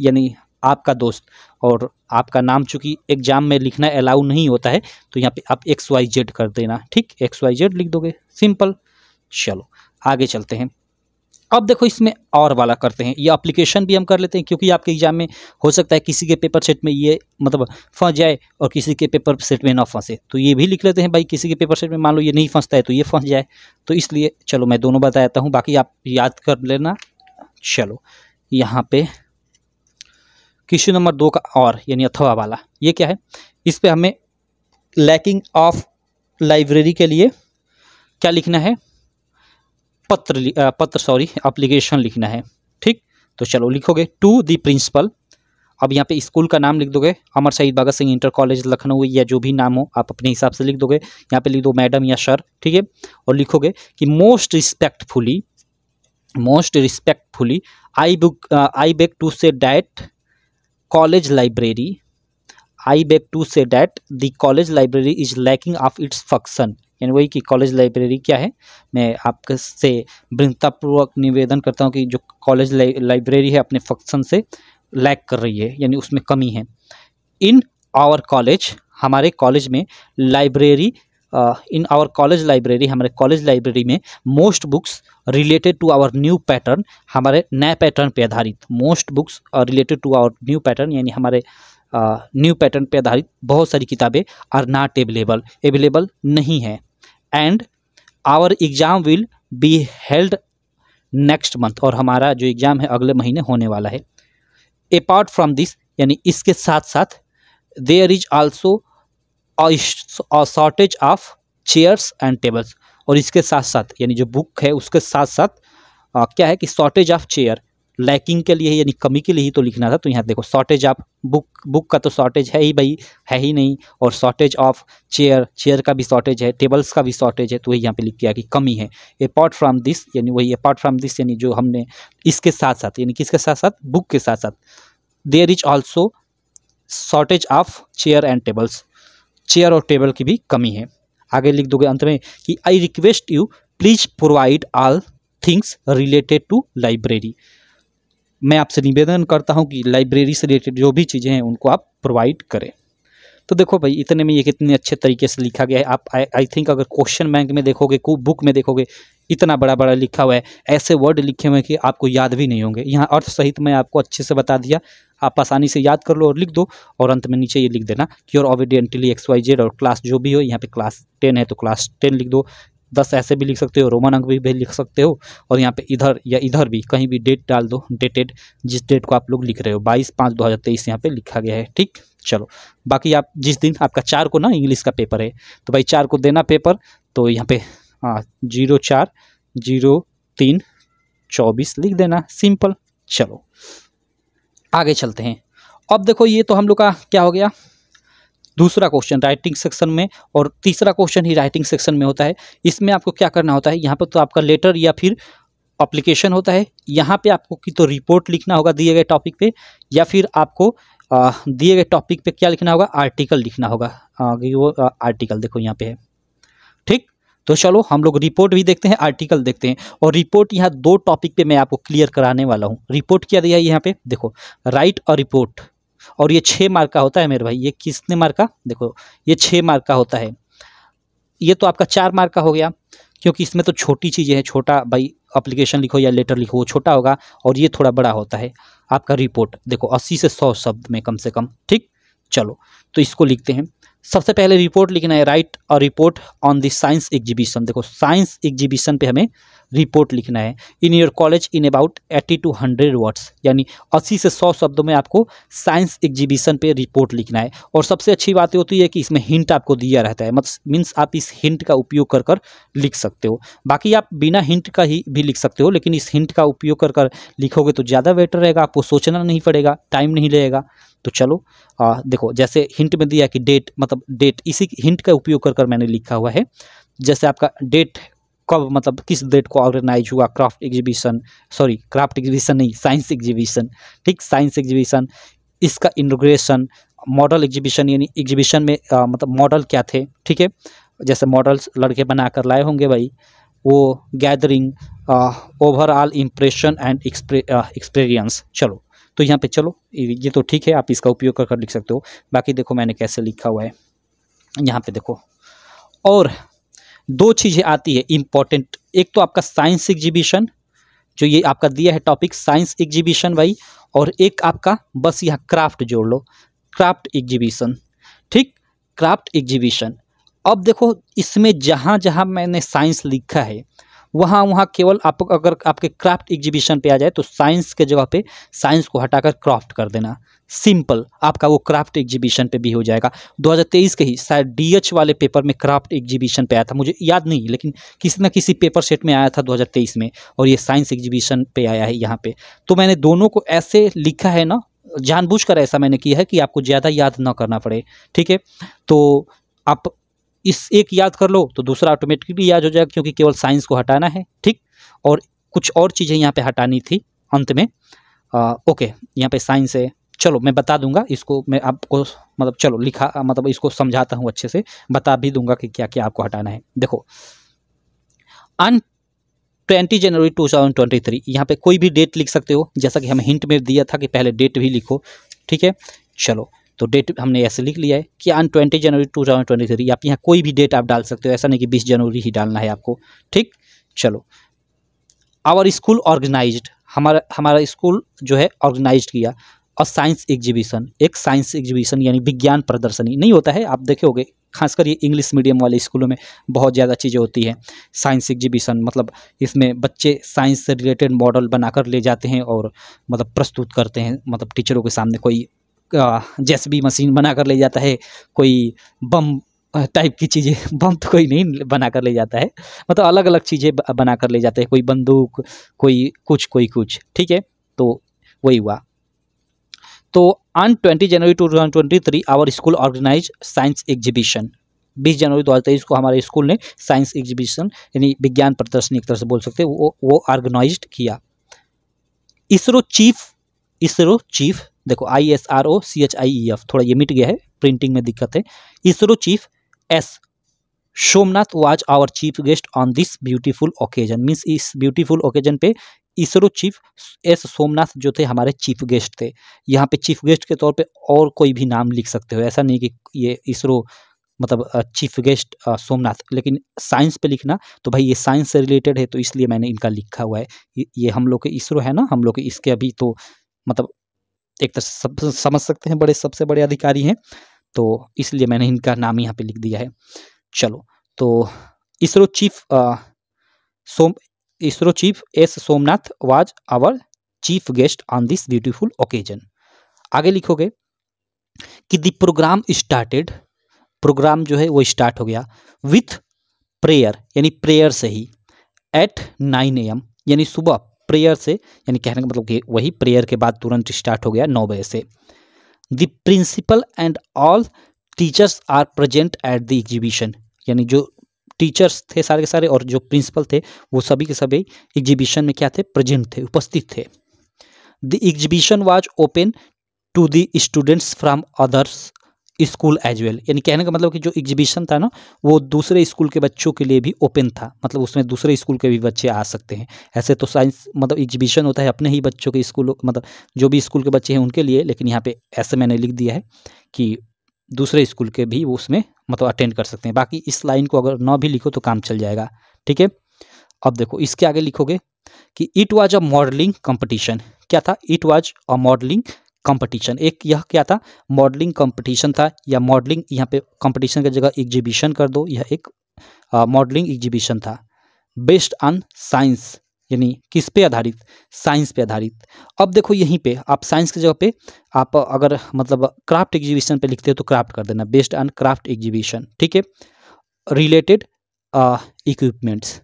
यानी आपका दोस्त और आपका नाम चूँकि एग्जाम में लिखना अलाउ नहीं होता है तो यहाँ पे आप एक्स वाई जेड कर देना ठीक एक्स वाई जेड लिख दोगे सिंपल चलो आगे चलते हैं अब देखो इसमें और वाला करते हैं ये अप्लीकेशन भी हम कर लेते हैं क्योंकि आपके एग्जाम में हो सकता है किसी के पेपर सेट में ये मतलब फंस जाए और किसी के पेपर सेट में ना फंसे तो ये भी लिख लेते हैं भाई किसी के पेपर सेट में मान लो ये नहीं फंसता है तो ये फंस जाए तो इसलिए चलो मैं दोनों बताता हूँ बाकी आप याद कर लेना चलो यहाँ पे क्वेश्चन नंबर दो का और यानी अथवा वाला ये क्या है इस पर हमें लैकिंग ऑफ लाइब्रेरी के लिए क्या लिखना है पत्र पत्र सॉरी अप्लीकेशन लिखना है ठीक तो चलो लिखोगे टू दी प्रिंसिपल अब यहाँ पे स्कूल का नाम लिख दोगे अमर शहीद भगत सिंह इंटर कॉलेज लखनऊ या जो भी नाम हो आप अपने हिसाब से लिख दोगे यहाँ पे लिख दो मैडम या सर ठीक है और लिखोगे कि most respectfully most respectfully I book I beg to say that college library I beg to say that the college library is lacking of its function यानी वही कि कॉलेज लाइब्रेरी क्या है मैं आपके से विनतापूर्वक निवेदन करता हूँ कि जो कॉलेज लाइब्रेरी है अपने फंक्शन से लैक कर रही है यानी उसमें कमी है इन आवर कॉलेज हमारे कॉलेज में library in our college library हमारे कॉलेज लाइब्रेरी में most books related to our new pattern हमारे नए पैटर्न पे आधारित most books related to our new pattern यानी हमारे न्यू पैटर्न पे आधारित बहुत सारी किताबें आर नॉट अवेलेबल अवेलेबल नहीं है and our exam will be held next month और हमारा जो एग्ज़ाम है अगले महीने होने वाला है अपार्ट फ्रॉम दिस यानी इसके साथ साथ there is also shortage of chairs and tables और इसके साथ साथ यानी जो बुक है उसके साथ साथ आ, क्या है कि शॉर्टेज ऑफ चेयर लैकिंग के लिए ही यानी कमी के लिए ही तो लिखना था तो यहाँ देखो शॉर्टेज ऑफ बुक बुक का तो शॉर्टेज है ही भाई है ही नहीं और शॉर्टेज ऑफ चेयर चेयर का भी शॉर्टेज है टेबल्स का भी शॉर्टेज है तो वही यहाँ पे लिख दिया कि कमी है अपार्ट फ्रॉम दिस यानी वही अपार्ट फ्रॉम दिस यानी जो हमने इसके साथ साथ यानी किसके साथ साथ बुक के साथ साथ there is also shortage of chair and tables chair और टेबल की भी कमी है आगे लिख दोगे अंत में कि I request you please provide all things related to library मैं आपसे निवेदन करता हूँ कि लाइब्रेरी से रिलेटेड जो भी चीज़ें हैं उनको आप प्रोवाइड करें तो देखो भाई इतने में ये कितने अच्छे तरीके से लिखा गया है आप आई थिंक अगर क्वेश्चन बैंक में देखोगे बुक में देखोगे इतना बड़ा बड़ा लिखा हुआ है ऐसे वर्ड लिखे हुए हैं कि आपको याद भी नहीं होंगे यहाँ अर्थ सहित मैं आपको अच्छे से बता दिया आप आसानी से याद कर लो और लिख दो और अंत में नीचे ये लिख देना कि और एक्स वाई जेड और क्लास जो भी हो यहाँ पे क्लास टेन है तो क्लास टेन लिख दो दस ऐसे भी लिख सकते हो रोमन अंक भी, भी लिख सकते हो और यहाँ पे इधर या इधर भी कहीं भी डेट डाल दो डेटेड जिस डेट को आप लोग लिख रहे हो बाईस पाँच दो हज़ार तेईस यहाँ पर लिखा गया है ठीक चलो बाकी आप जिस दिन आपका चार को ना इंग्लिश का पेपर है तो भाई चार को देना पेपर तो यहाँ पे हाँ जीरो चार जीरो तीन चौबीस लिख देना सिंपल चलो आगे चलते हैं अब देखो ये तो हम लोग का क्या हो गया दूसरा क्वेश्चन राइटिंग सेक्शन में और तीसरा क्वेश्चन ही राइटिंग सेक्शन में होता है इसमें आपको क्या करना होता है यहाँ पर तो आपका लेटर या फिर अप्लीकेशन होता है यहाँ पे आपको की तो रिपोर्ट लिखना होगा दिए गए टॉपिक पे या फिर आपको दिए गए टॉपिक पे क्या लिखना होगा आर्टिकल लिखना होगा वो आर्टिकल देखो यहाँ पे है ठीक तो चलो हम लोग रिपोर्ट भी देखते हैं आर्टिकल देखते हैं और रिपोर्ट यहाँ दो टॉपिक पे मैं आपको क्लियर कराने वाला हूँ रिपोर्ट क्या दिया है यहाँ पे देखो राइट अ रिपोर्ट और ये छः मार्क का होता है मेरे भाई ये किसने मार्क का देखो ये छः मार्क का होता है ये तो आपका चार मार्क का हो गया क्योंकि इसमें तो छोटी चीज़ें हैं छोटा भाई अप्लीकेशन लिखो या लेटर लिखो वो छोटा होगा और ये थोड़ा बड़ा होता है आपका रिपोर्ट देखो अस्सी से सौ शब्द में कम से कम ठीक चलो तो इसको लिखते हैं सबसे पहले रिपोर्ट लिखना है राइट और report on the science exhibition देखो साइंस एग्जीबिशन पे हमें रिपोर्ट लिखना है in your college in about eighty to hundred words यानी अस्सी से सौ शब्दों में आपको साइंस एग्जीबिशन पे रिपोर्ट लिखना है और सबसे अच्छी बात होती है कि इसमें हिंट आपको दिया रहता है मत मतलब, मीन्स आप इस हिंट का उपयोग कर कर लिख सकते हो बाकी आप बिना हिंट का ही भी लिख सकते हो लेकिन इस हिंट का उपयोग कर कर लिखोगे तो ज़्यादा बेटर रहेगा आपको सोचना नहीं पड़ेगा टाइम नहीं लगेगा तो चलो आ, देखो जैसे हिंट में दिया कि डेट मतलब डेट इसी हिंट का उपयोग कर कर मैंने लिखा हुआ है जैसे आपका डेट कब मतलब किस डेट को ऑर्गेनाइज हुआ craft exhibition sorry craft exhibition नहीं साइंस एग्जीबिशन ठीक साइंस एग्जीबिशन इसका इनोग्रेशन मॉडल एग्जीबिशन यानी एग्जीबिशन में आ, मतलब मॉडल क्या थे ठीक है जैसे मॉडल्स लड़के बना कर लाए होंगे भाई वो gathering overall impression and experience चलो तो यहाँ पे चलो ये तो ठीक है आप इसका उपयोग कर कर लिख सकते हो बाकी देखो मैंने कैसे लिखा हुआ है यहाँ पे देखो और दो चीज़ें आती है इम्पॉर्टेंट एक तो आपका साइंस एग्जीबिशन जो ये आपका दिया है टॉपिक साइंस एग्जीबिशन भाई और एक आपका बस यहाँ क्राफ्ट जोड़ लो क्राफ्ट एग्जीबिशन ठीक क्राफ्ट एग्जीबिशन अब देखो इसमें जहाँ जहाँ मैंने साइंस लिखा है वहाँ वहाँ केवल आप अगर आपके क्राफ्ट एग्जीबिशन पे आ जाए तो साइंस के जगह पे साइंस को हटाकर क्राफ्ट कर देना सिंपल आपका वो क्राफ्ट एग्जीबिशन पे भी हो जाएगा 2023 के ही शायद डी वाले पेपर में क्राफ्ट एग्जीबिशन पे आया था मुझे याद नहीं लेकिन किसी न किसी पेपर सेट में आया था 2023 में और ये साइंस एग्जीबिशन पे आया है यहाँ पे तो मैंने दोनों को ऐसे लिखा है ना जानबूझकर ऐसा मैंने किया है कि आपको ज़्यादा याद ना करना पड़े ठीक है तो आप इस एक याद कर लो तो दूसरा ऑटोमेटिकली याद हो जाएगा क्योंकि केवल साइंस को हटाना है ठीक और कुछ और चीज़ें यहाँ पे हटानी थी अंत में आ, ओके यहाँ पे साइंस है चलो मैं बता दूंगा इसको मैं आपको मतलब चलो लिखा मतलब इसको समझाता हूँ अच्छे से बता भी दूंगा कि क्या क्या आपको हटाना है देखो on twenty January two thousand twenty three यहाँ पर कोई भी डेट लिख सकते हो जैसा कि हमें हिंट में दिया था कि पहले डेट भी लिखो ठीक है चलो तो डेट हमने ऐसे लिख लिया है कि on twenty January two thousand twenty three आप यहाँ कोई भी डेट आप डाल सकते हो ऐसा नहीं कि बीस जनवरी ही डालना है आपको ठीक चलो आवर स्कूल ऑर्गेनाइज हमारा हमारा स्कूल जो है ऑर्गेनाइज किया और साइंस एग्जीबिशन एक साइंस एग्जीबिशन यानी विज्ञान प्रदर्शनी नहीं होता है आप देखे होगे खासकर ये इंग्लिश मीडियम वाले स्कूलों में बहुत ज़्यादा चीज़ें होती हैं साइंस एग्जीबिशन मतलब इसमें बच्चे साइंस से रिलेटेड मॉडल बनाकर ले जाते हैं और मतलब प्रस्तुत करते हैं मतलब टीचरों के सामने कोई जेसबी मशीन बना कर ले जाता है कोई बम टाइप की चीज़ें बम तो कोई नहीं बना कर ले जाता है मतलब अलग अलग चीज़ें बना कर ले जाते हैं कोई बंदूक कोई कुछ कोई कुछ ठीक है तो वही हुआ तो on twenty January two thousand twenty three our school organize science exhibition बीस जनवरी दो हज़ार तेईस को हमारे स्कूल ने साइंस एग्जीबिशन यानी विज्ञान प्रदर्शनी एक तरह से बोल सकते हैं वो वो ऑर्गेनाइज किया इसरो चीफ इसरो चीफ देखो I S R O C H I E F थोड़ा ये मिट गया है प्रिंटिंग में दिक्कत है ISRO chief S Somanath was our chief guest on this beautiful occasion means इस ब्यूटीफुल ओकेजन पे इसरो चीफ एस सोमनाथ जो थे हमारे चीफ गेस्ट थे यहाँ पे चीफ गेस्ट के तौर पे और कोई भी नाम लिख सकते हो ऐसा नहीं कि ये इसरो मतलब चीफ गेस्ट सोमनाथ लेकिन साइंस पे लिखना तो भाई ये साइंस से रिलेटेड है तो इसलिए मैंने इनका लिखा हुआ है ये हम लोग के इसरो है ना हम लोग इसके अभी तो मतलब एक तरह तो से समझ सकते हैं बड़े सबसे बड़े अधिकारी हैं तो इसलिए मैंने इनका नाम यहाँ पे लिख दिया है चलो तो ISRO chief Som ISRO chief S Somanath was our chief guest on this beautiful occasion आगे लिखोगे कि द प्रोग्राम स्टार्टेड प्रोग्राम जो है वो स्टार्ट हो गया विथ प्रेयर यानी प्रेयर से ही एट नाइन ए एम यानी सुबह प्रेयर से यानी कहने का मतलब कि वही प्रेयर के बाद तुरंत स्टार्ट हो गया नौ बजे से the principal and all teachers are present at the exhibition यानी जो टीचर्स थे सारे के सारे और जो प्रिंसिपल थे वो सभी के सभी एग्जीबिशन में क्या थे प्रजेंट थे उपस्थित थे the exhibition was open to the students from others school as well यानी कहने का मतलब कि जो एग्जीबिशन था ना वो दूसरे स्कूल के बच्चों के लिए भी ओपन था मतलब उसमें दूसरे स्कूल के भी बच्चे आ सकते हैं ऐसे तो साइंस मतलब एग्जीबिशन होता है अपने ही बच्चों के स्कूल मतलब जो भी स्कूल के बच्चे हैं उनके लिए लेकिन यहाँ पे ऐसे मैंने लिख दिया है कि दूसरे स्कूल के भी वो उसमें मतलब अटेंड कर सकते हैं बाकी इस लाइन को अगर ना भी लिखो तो काम चल जाएगा ठीक है अब देखो इसके आगे लिखोगे कि it was a modelling competition क्या था it was a modelling competition एक यह क्या था मॉडलिंग कंपटीशन था या मॉडलिंग यहाँ पे कंपटीशन की जगह एग्जीबिशन कर दो यह एक मॉडलिंग एग्जीबिशन था बेस्ड ऑन साइंस यानी किस पे आधारित साइंस पे आधारित अब देखो यहीं पे आप साइंस की जगह पे आप अगर मतलब क्राफ्ट एग्जीबिशन पे लिखते हो तो क्राफ्ट कर देना बेस्ड ऑन क्राफ्ट एग्जीबिशन ठीक है related equipments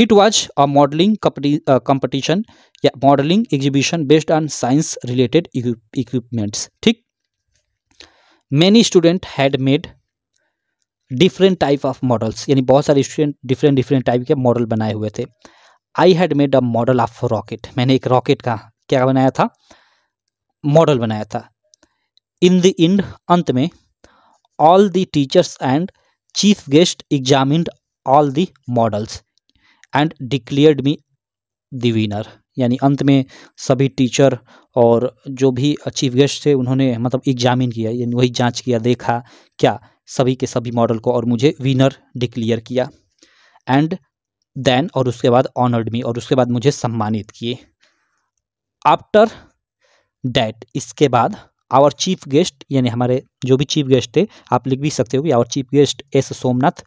it was a modelling competition या modelling exhibition based on science related equipments ठीक many student had made different type of models यानी बहुत सारे स्टूडेंट डिफरेंट डिफरेंट टाइप के मॉडल बनाए हुए थे I had made a model of rocket मैंने एक रॉकेट का क्या बनाया था मॉडल बनाया था इन द इंड अंत में all the teachers and chief guest examined all the models and declared me the winner यानी अंत में सभी टीचर और जो भी चीफ गेस्ट थे उन्होंने मतलब एग्जामिन किया यानी वही जांच किया देखा क्या सभी के सभी मॉडल को और मुझे विनर डिक्लेयर किया एंड देन और उसके बाद ऑनर्ड मी और उसके बाद मुझे सम्मानित किए आफ्टर डैट इसके बाद आवर चीफ गेस्ट यानी हमारे जो भी चीफ गेस्ट थे आप लिख भी सकते हो कि our chief guest S Somanath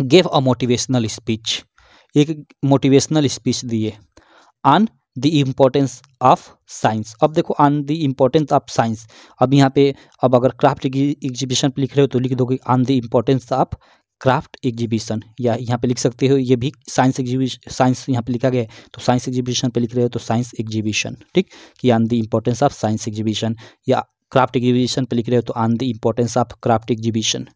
gave a motivational speech एक मोटिवेशनल स्पीच दिए on the importance of science अब देखो on the importance of science अब यहाँ पे अब अगर क्राफ्ट एग्जीबिशन पे लिख रहे हो तो लिख दो on the importance of craft exhibition या यहाँ पे लिख सकते हो ये भी साइंस एग्जीबिशन साइंस यहाँ पे लिखा गया है तो साइंस एग्जीबिशन पे लिख रहे हो तो साइंस एग्जीबिशन ठीक कि on the importance of science exhibition या क्राफ्ट एग्जीबिशन पे लिख रहे हो तो on the importance of craft exhibition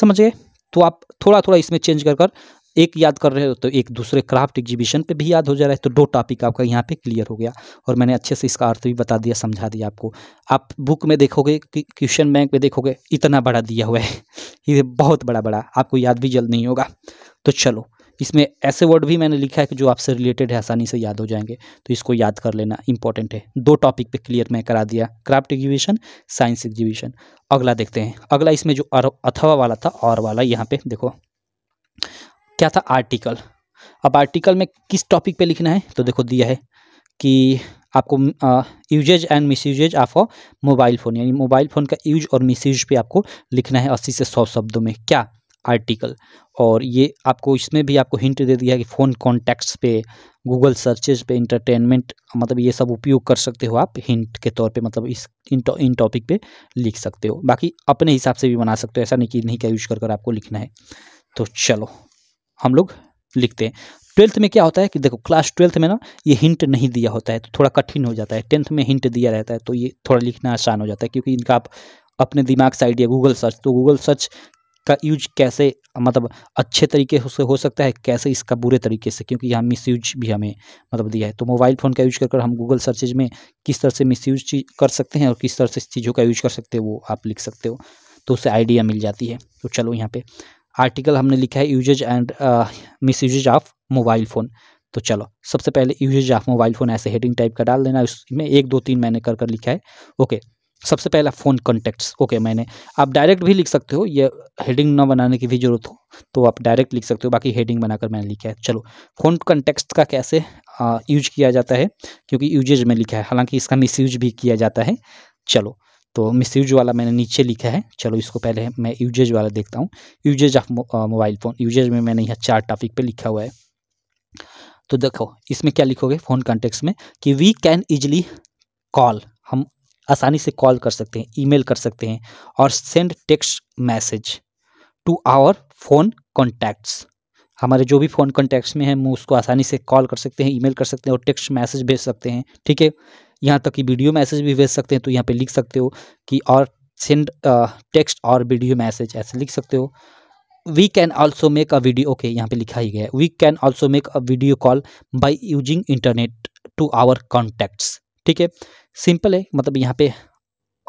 समझ गए तो आप थोड़ा थोड़ा इसमें चेंज कर कर एक याद कर रहे हो तो एक दूसरे क्राफ्ट एग्जीबिशन पे भी याद हो जा रहा है तो दो टॉपिक आपका यहाँ पे क्लियर हो गया और मैंने अच्छे से इसका अर्थ भी बता दिया समझा दिया आपको आप बुक में देखोगे क्वेश्चन बैंक में देखोगे इतना बड़ा दिया हुआ है ये बहुत बड़ा बड़ा आपको याद भी जल्द नहीं होगा तो चलो इसमें ऐसे वर्ड भी मैंने लिखा है कि जो आपसे रिलेटेड है आसानी से याद हो जाएंगे तो इसको याद कर लेना इंपॉर्टेंट है दो टॉपिक पे क्लियर मैं करा दिया क्राफ्ट एग्जीबिशन साइंस एग्जीबिशन अगला देखते हैं अगला इसमें जो अथवा वाला था और वाला यहाँ पे देखो क्या था आर्टिकल अब आर्टिकल में किस टॉपिक पे लिखना है तो देखो दिया है कि आपको usages and misusages of mobile phone यानी मोबाइल फ़ोन का यूज और मिस यूज पर आपको लिखना है अस्सी से सौ शब्दों में क्या आर्टिकल और ये आपको इसमें भी आपको हिंट दे दिया कि फ़ोन कॉन्टैक्ट्स पे गूगल सर्चेज पे इंटरटेनमेंट मतलब ये सब उपयोग कर सकते हो आप हिंट के तौर पे मतलब इस इन इन टॉपिक पे लिख सकते हो बाकी अपने हिसाब से भी बना सकते हो ऐसा नहीं कि इन्हीं का यूज कर कर आपको लिखना है तो चलो हम लोग लिखते हैं ट्वेल्थ में क्या होता है कि देखो क्लास ट्वेल्थ में ना ये हिंट नहीं दिया होता है तो थोड़ा कठिन हो जाता है टेंथ में हिंट दिया रहता है तो ये थोड़ा लिखना आसान हो जाता है क्योंकि इनका आप अपने दिमाग से आइडिया गूगल सर्च तो गूगल सर्च का यूज कैसे मतलब अच्छे तरीके से हो सकता है कैसे इसका बुरे तरीके से क्योंकि यहाँ मिस यूज भी हमें मतलब दिया है तो मोबाइल फ़ोन का यूज कर कर हम गूगल सर्चेज में किस तरह से मिस कर सकते हैं और किस तरह से चीज़ों का यूज कर सकते हैं वो आप लिख सकते हो तो उससे आइडिया मिल जाती है तो चलो यहाँ पे आर्टिकल हमने लिखा है usages and misusages of mobile phone तो चलो सबसे पहले यूजेज ऑफ मोबाइल फ़ोन ऐसे हेडिंग टाइप का डाल देना उसमें एक दो तीन मैंने कर कर लिखा है ओके सबसे पहला फ़ोन कॉन्टेक्ट्स ओके मैंने आप डायरेक्ट भी लिख सकते हो ये हेडिंग ना बनाने की भी ज़रूरत हो तो आप डायरेक्ट लिख सकते हो बाकी हेडिंग बनाकर मैंने लिखा है चलो फ़ोन कॉन्टैक्ट्स का कैसे यूज किया जाता है क्योंकि यूजेज में लिखा है हालांकि इसका मिस भी किया जाता है चलो तो मिस यूज वाला मैंने नीचे लिखा है चलो इसको पहले मैं यूजेज वाला देखता हूँ usages of mobile phone usages में मैंने यहाँ चार टॉपिक पे लिखा हुआ है तो देखो इसमें क्या लिखोगे फ़ोन कॉन्टेक्स्ट में कि वी कैन ईजली कॉल हम आसानी से कॉल कर सकते हैं ईमेल कर सकते हैं और send text message to our phone contacts हमारे जो भी फ़ोन कॉन्टैक्ट्स में हैं हम उसको आसानी से कॉल कर सकते हैं ईमेल कर सकते हैं और टेक्स्ट मैसेज भेज सकते हैं ठीक है यहाँ तक कि वीडियो मैसेज भी भेज सकते हैं तो यहाँ पे लिख सकते हो कि और सेंड टेक्स्ट और वीडियो मैसेज ऐसे लिख सकते हो we can also make a video okay यहाँ पे लिखा ही गया है we can also make a video call by using internet to our contacts ठीक है सिंपल है मतलब यहाँ पे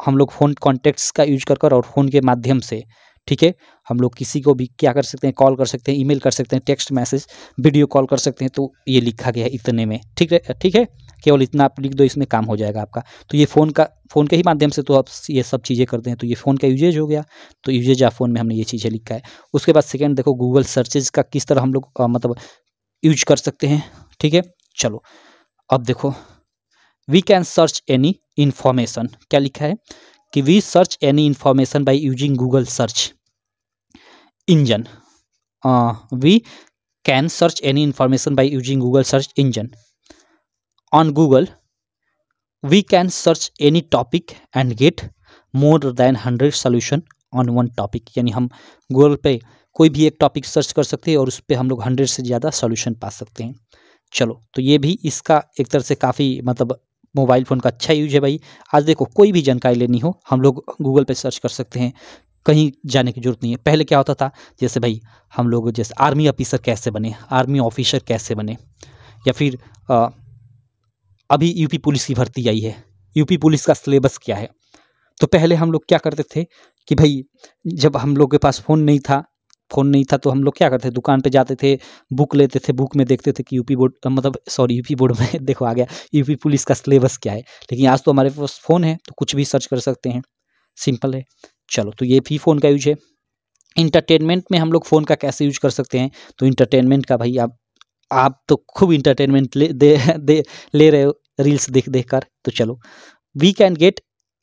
हम लोग फ़ोन कॉन्टैक्ट्स का यूज कर कर और फ़ोन के माध्यम से ठीक है हम लोग किसी को भी क्या कर सकते हैं कॉल कर सकते हैं ईमेल कर सकते हैं टेक्स्ट मैसेज वीडियो कॉल कर सकते हैं तो ये लिखा गया है इतने में ठीक है ठीक है केवल इतना आप लिख दो इसमें काम हो जाएगा आपका तो ये फ़ोन का फ़ोन के ही माध्यम से तो आप ये सब चीज़ें करते हैं तो ये फ़ोन का यूजेज हो गया तो यूजेज आप फ़ोन में हमने ये चीज़ें लिखा है उसके बाद सेकेंड देखो गूगल सर्चेज का किस तरह हम लोग मतलब यूज कर सकते हैं ठीक है चलो अब देखो we can search any information क्या लिखा है कि we search any information by using Google search engine we can search any information by using Google search engine on google we can search any topic and get more than 100 solution on one topic यानी हम Google पे कोई भी एक topic search कर सकते हैं और उस पर हम लोग हंड्रेड से ज़्यादा सोल्यूशन पा सकते हैं चलो तो ये भी इसका एक तरह से काफ़ी मतलब मोबाइल फ़ोन का अच्छा यूज है भाई आज देखो कोई भी जानकारी लेनी हो हम लोग गूगल पे सर्च कर सकते हैं कहीं जाने की जरूरत नहीं है पहले क्या होता था जैसे भाई हम लोग जैसे आर्मी ऑफिसर कैसे बने आर्मी ऑफिसर कैसे बने या फिर आ, अभी यूपी पुलिस की भर्ती आई है यूपी पुलिस का सिलेबस क्या है तो पहले हम लोग क्या करते थे कि भाई जब हम लोग के पास फ़ोन नहीं था फ़ोन नहीं था तो हम लोग क्या करते थे दुकान पे जाते थे बुक लेते थे बुक में देखते थे कि यूपी बोर्ड मतलब सॉरी यूपी बोर्ड में देखो आ गया यूपी पुलिस का सिलेबस क्या है लेकिन आज तो हमारे पास फ़ोन है तो कुछ भी सर्च कर सकते हैं सिंपल है चलो तो ये भी फ़ोन का यूज है इंटरटेनमेंट में हम लोग फ़ोन का कैसे यूज कर सकते हैं तो इंटरटेनमेंट का भाई आप आप तो खूब इंटरटेनमेंट ले दे, दे ले रहे हो रील्स देख देख कर तो चलो we can get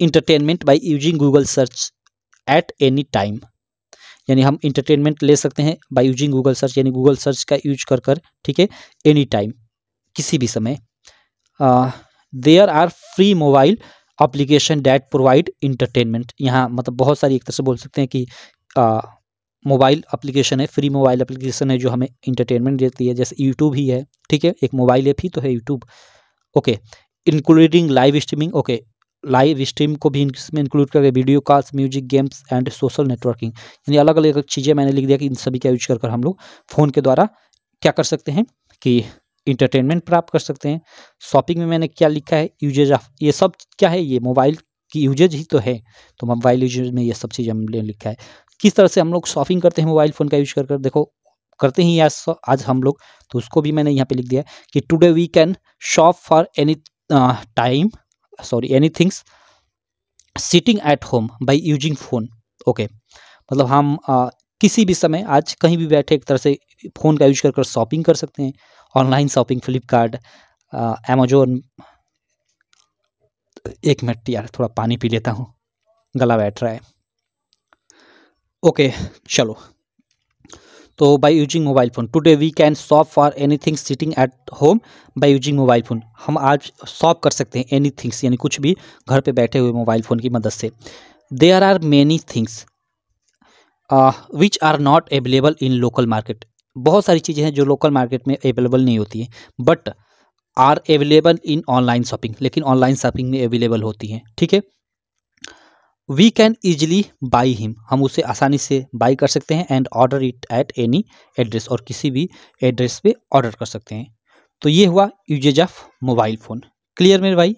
entertainment by using Google search at any time यानी हम इंटरटेनमेंट ले सकते हैं बाई यूजिंग गूगल सर्च यानी गूगल सर्च का यूज कर कर ठीक है एनी टाइम किसी भी समय there are free mobile application that provide entertainment यहाँ मतलब बहुत सारी एक तरह से बोल सकते हैं कि मोबाइल एप्लीकेशन है फ्री मोबाइल एप्लीकेशन है जो हमें इंटरटेनमेंट देती है जैसे यूट्यूब ही है ठीक है एक मोबाइल ऐप ही तो है YouTube okay including live streaming okay live stream को भी इसमें इंक्लूड करके video calls music games and social networking यानी अलग अलग चीज़ें मैंने लिख दिया कि इन सभी का यूज कर हम लोग फ़ोन के द्वारा क्या कर सकते हैं कि इंटरटेनमेंट प्राप्त कर सकते हैं शॉपिंग में मैंने क्या लिखा है यूजेज ऑफ ये सब क्या है ये मोबाइल की यूजेज ही तो है तो मोबाइल यूजेज में ये सब चीज़ हमने लिखा है किस तरह से हम लोग शॉपिंग करते हैं मोबाइल फ़ोन का यूज़ कर कर देखो करते ही आज आज हम लोग तो उसको भी मैंने यहाँ पे लिख दिया कि today we can shop for any time sorry any things sitting at home by using phone okay मतलब हम आ, किसी भी समय आज कहीं भी बैठे एक तरह से फ़ोन का यूज कर कर शॉपिंग कर सकते हैं ऑनलाइन शॉपिंग फ्लिपकार्ट अमेजोन एक मिनट यार थोड़ा पानी पी लेता हूँ गला बैठ रहा है ओके चलो तो by using mobile phone today we can solve for anything sitting at home by using mobile phone हम आज सॉल्व कर सकते हैं एनी थिंग्स यानी कुछ भी घर पे बैठे हुए मोबाइल फ़ोन की मदद से there are many things which are not available in local market बहुत सारी चीज़ें हैं जो लोकल मार्केट में अवेलेबल नहीं होती हैं but are available in online shopping लेकिन ऑनलाइन शॉपिंग में अवेलेबल होती हैं ठीक है we can easily buy him हम उसे आसानी से बाई कर सकते हैं and order it at any address और किसी भी एड्रेस पे ऑर्डर कर सकते हैं तो ये हुआ usages of mobile phone clear मेरे भाई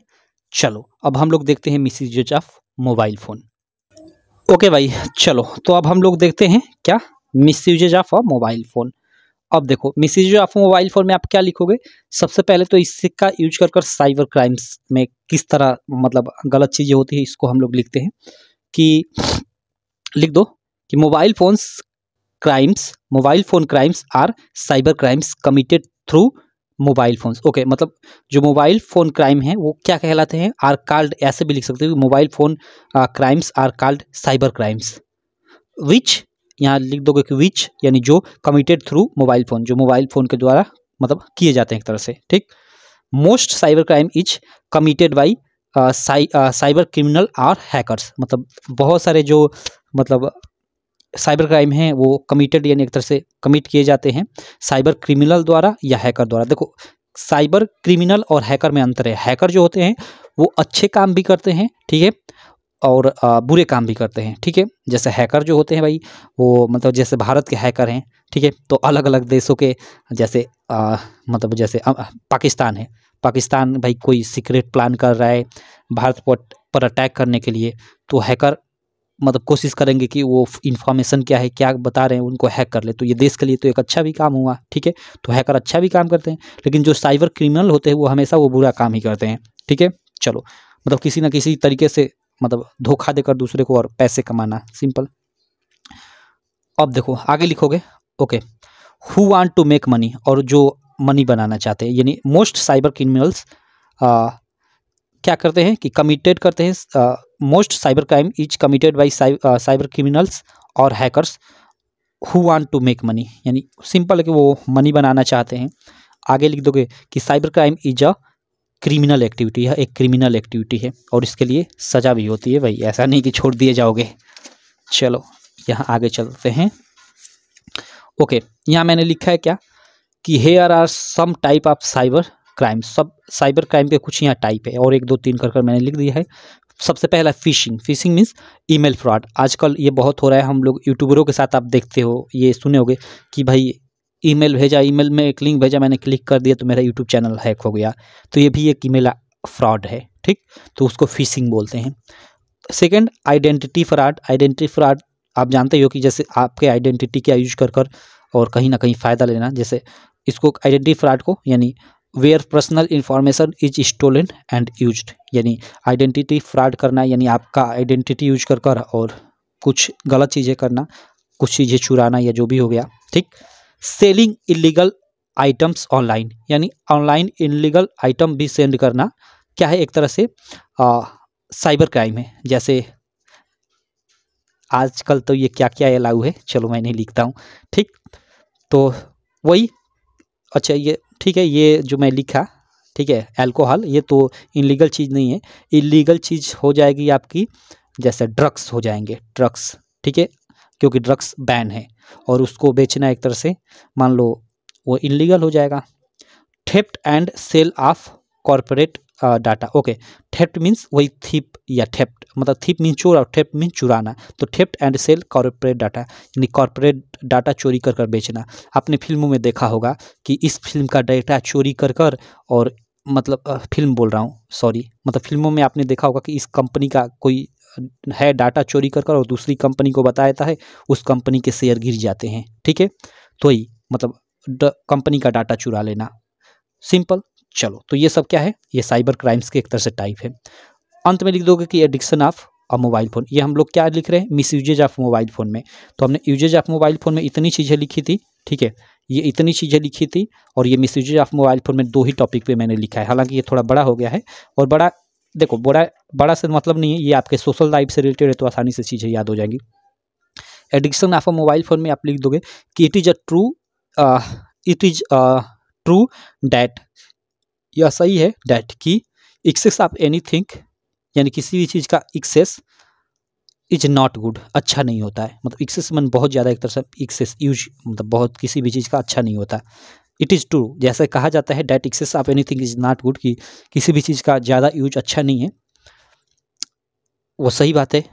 चलो अब हम लोग देखते हैं misusages of mobile phone okay भाई चलो तो अब हम लोग देखते हैं क्या misusages of a mobile phone अब देखो मिसिज जो ऑफ मोबाइल फ़ोन में आप क्या लिखोगे सबसे पहले तो इसका यूज कर कर साइबर क्राइम्स में किस तरह मतलब गलत चीज़ें होती है इसको हम लोग लिखते हैं कि लिख दो कि mobile phones crimes mobile phone crimes are cyber crimes committed through mobile phones okay मतलब जो मोबाइल फ़ोन क्राइम है वो क्या कहलाते हैं आर कार्ड ऐसे भी लिख सकते हो mobile phone crimes are card cyber crimes which यहाँ लिख दोगे कि विच यानी जो कमिटेड थ्रू मोबाइल फ़ोन जो मोबाइल फ़ोन के द्वारा मतलब किए जाते हैं एक तरह से ठीक most cyber crime is committed by cyber criminal or hackers मतलब बहुत सारे जो मतलब साइबर क्राइम हैं वो कमिटेड यानी एक तरह से कमिट किए जाते हैं साइबर क्रिमिनल द्वारा या हैकर द्वारा देखो साइबर क्रिमिनल और हैकर में अंतर है हैकर जो होते हैं वो अच्छे काम भी करते हैं ठीक है और बुरे काम भी करते हैं ठीक है जैसे हैकर जो होते हैं भाई वो मतलब जैसे भारत के हैकर हैं ठीक है तो अलग अलग देशों के जैसे आ, मतलब जैसे आ, पाकिस्तान है पाकिस्तान भाई कोई सीक्रेट प्लान कर रहा है भारत पर पर अटैक करने के लिए तो हैकर मतलब कोशिश करेंगे कि वो इन्फॉर्मेशन क्या है क्या बता रहे हैं उनको हैक कर ले तो ये देश के लिए तो एक अच्छा भी काम हुआ ठीक है तो हैकर अच्छा भी काम करते हैं लेकिन जो साइबर क्रिमिनल होते हैं वो हमेशा वो बुरा काम ही करते हैं ठीक है चलो मतलब किसी ना किसी तरीके से मतलब धोखा देकर दूसरे को और पैसे कमाना सिंपल अब देखो आगे लिखोगे okay who want to make money और जो मनी बनाना चाहते हैं यानी मोस्ट साइबर क्रिमिनल्स क्या करते हैं कि कमिटेड करते हैं most cyber crime is committed by cyber criminals और hackers who want to make money यानी सिंपल है कि वो मनी बनाना चाहते हैं आगे लिख दोगे कि cyber crime is a criminal activity है एक क्रिमिनल एक्टिविटी है और इसके लिए सज़ा भी होती है भाई ऐसा नहीं कि छोड़ दिए जाओगे चलो यहाँ आगे चलते हैं ओके यहाँ मैंने लिखा है क्या कि here are some type of cyber crime सब साइबर क्राइम के कुछ यहाँ टाइप है और एक दो तीन कर कर मैंने लिख दिया है सबसे पहला phishing phishing means email fraud आजकल ये बहुत हो रहा है हम लोग यूट्यूबरों के साथ आप देखते हो ये सुने होगे कि भाई ईमेल भेजा ईमेल में एक लिंक भेजा मैंने क्लिक कर दिया तो मेरा यूट्यूब चैनल हैक हो गया तो ये भी एक ईमेल फ्रॉड है ठीक तो उसको फिशिंग बोलते हैं second identity fraud identity fraud आप जानते हो कि जैसे आपके आइडेंटिटी का यूज कर कर और कहीं ना कहीं फ़ायदा लेना जैसे इसको आइडेंटिटी फ्रॉड को यानी where personal information is stolen and use यानी आइडेंटिटी फ्रॉड करना यानी आपका आइडेंटिटी यूज कर कर और कुछ गलत चीज़ें करना कुछ चीज़ें चुराना या जो भी हो गया ठीक सेलिंग इलीगल आइटम्स ऑनलाइन यानी ऑनलाइन इलीगल आइटम भी सेंड करना क्या है एक तरह से आ, साइबर क्राइम है जैसे आजकल तो ये क्या क्या अलाउ है चलो मैं नहीं लिखता हूँ ठीक तो वही अच्छा ये ठीक है ये जो मैं लिखा ठीक है अल्कोहल ये तो इलीगल चीज़ नहीं है इलीगल चीज़ हो जाएगी आपकी जैसे ड्रग्स हो जाएंगे ड्रग्स ठीक है क्योंकि ड्रग्स बैन है और उसको बेचना एक तरह से मान लो वो इलीगल हो जाएगा theft and sale of corporate data okay theft means वही थीप या थेप्ट मतलब थीप मीन चोर और थेप्ट मीन चुराना तो theft and sale corporate data यानी कॉरपोरेट डाटा चोरी कर कर बेचना आपने फिल्मों में देखा होगा कि इस फिल्म का डाटा चोरी कर कर और मतलब फिल्म uh, बोल रहा हूँ सॉरी मतलब फिल्मों में आपने देखा होगा कि इस कंपनी का कोई है डाटा चोरी कर कर और दूसरी कंपनी को बताता है उस कंपनी के शेयर गिर जाते हैं ठीक है तो ही मतलब कंपनी का डाटा चुरा लेना सिंपल चलो तो ये सब क्या है ये साइबर क्राइम्स के एक तरह से टाइप है अंत में लिख दोगे कि addiction of a mobile phone ये हम लोग क्या लिख रहे हैं misusages of mobile phone में तो हमने यूजेज ऑफ मोबाइल फ़ोन में इतनी चीज़ें लिखी थी ठीक है ये इतनी चीज़ें लिखी थी और ये misusages of mobile phone में दो ही टॉपिक पे मैंने लिखा है हालांकि ये थोड़ा बड़ा हो गया है और बड़ा देखो बड़ा बड़ा से मतलब नहीं है ये आपके सोशल लाइफ से रिलेटेड है तो आसानी से चीज़ें याद हो जाएंगी addiction of a mobile phone में आप लिख दोगे कि it is a true it is true that यह सही है डैट कि एक्सेस ऑफ एनी थिंग यानी किसी भी चीज़ का एक्सेस इज नॉट गुड अच्छा नहीं होता है मतलब एक्सेस मन बहुत ज़्यादा एक तरह से एक्सेस यूज मतलब बहुत किसी भी चीज़ का अच्छा नहीं होता इट इज़ ट्रू जैसे कहा जाता है that excess of anything is not good कि किसी भी चीज़ का ज़्यादा यूज अच्छा नहीं है वो सही बात है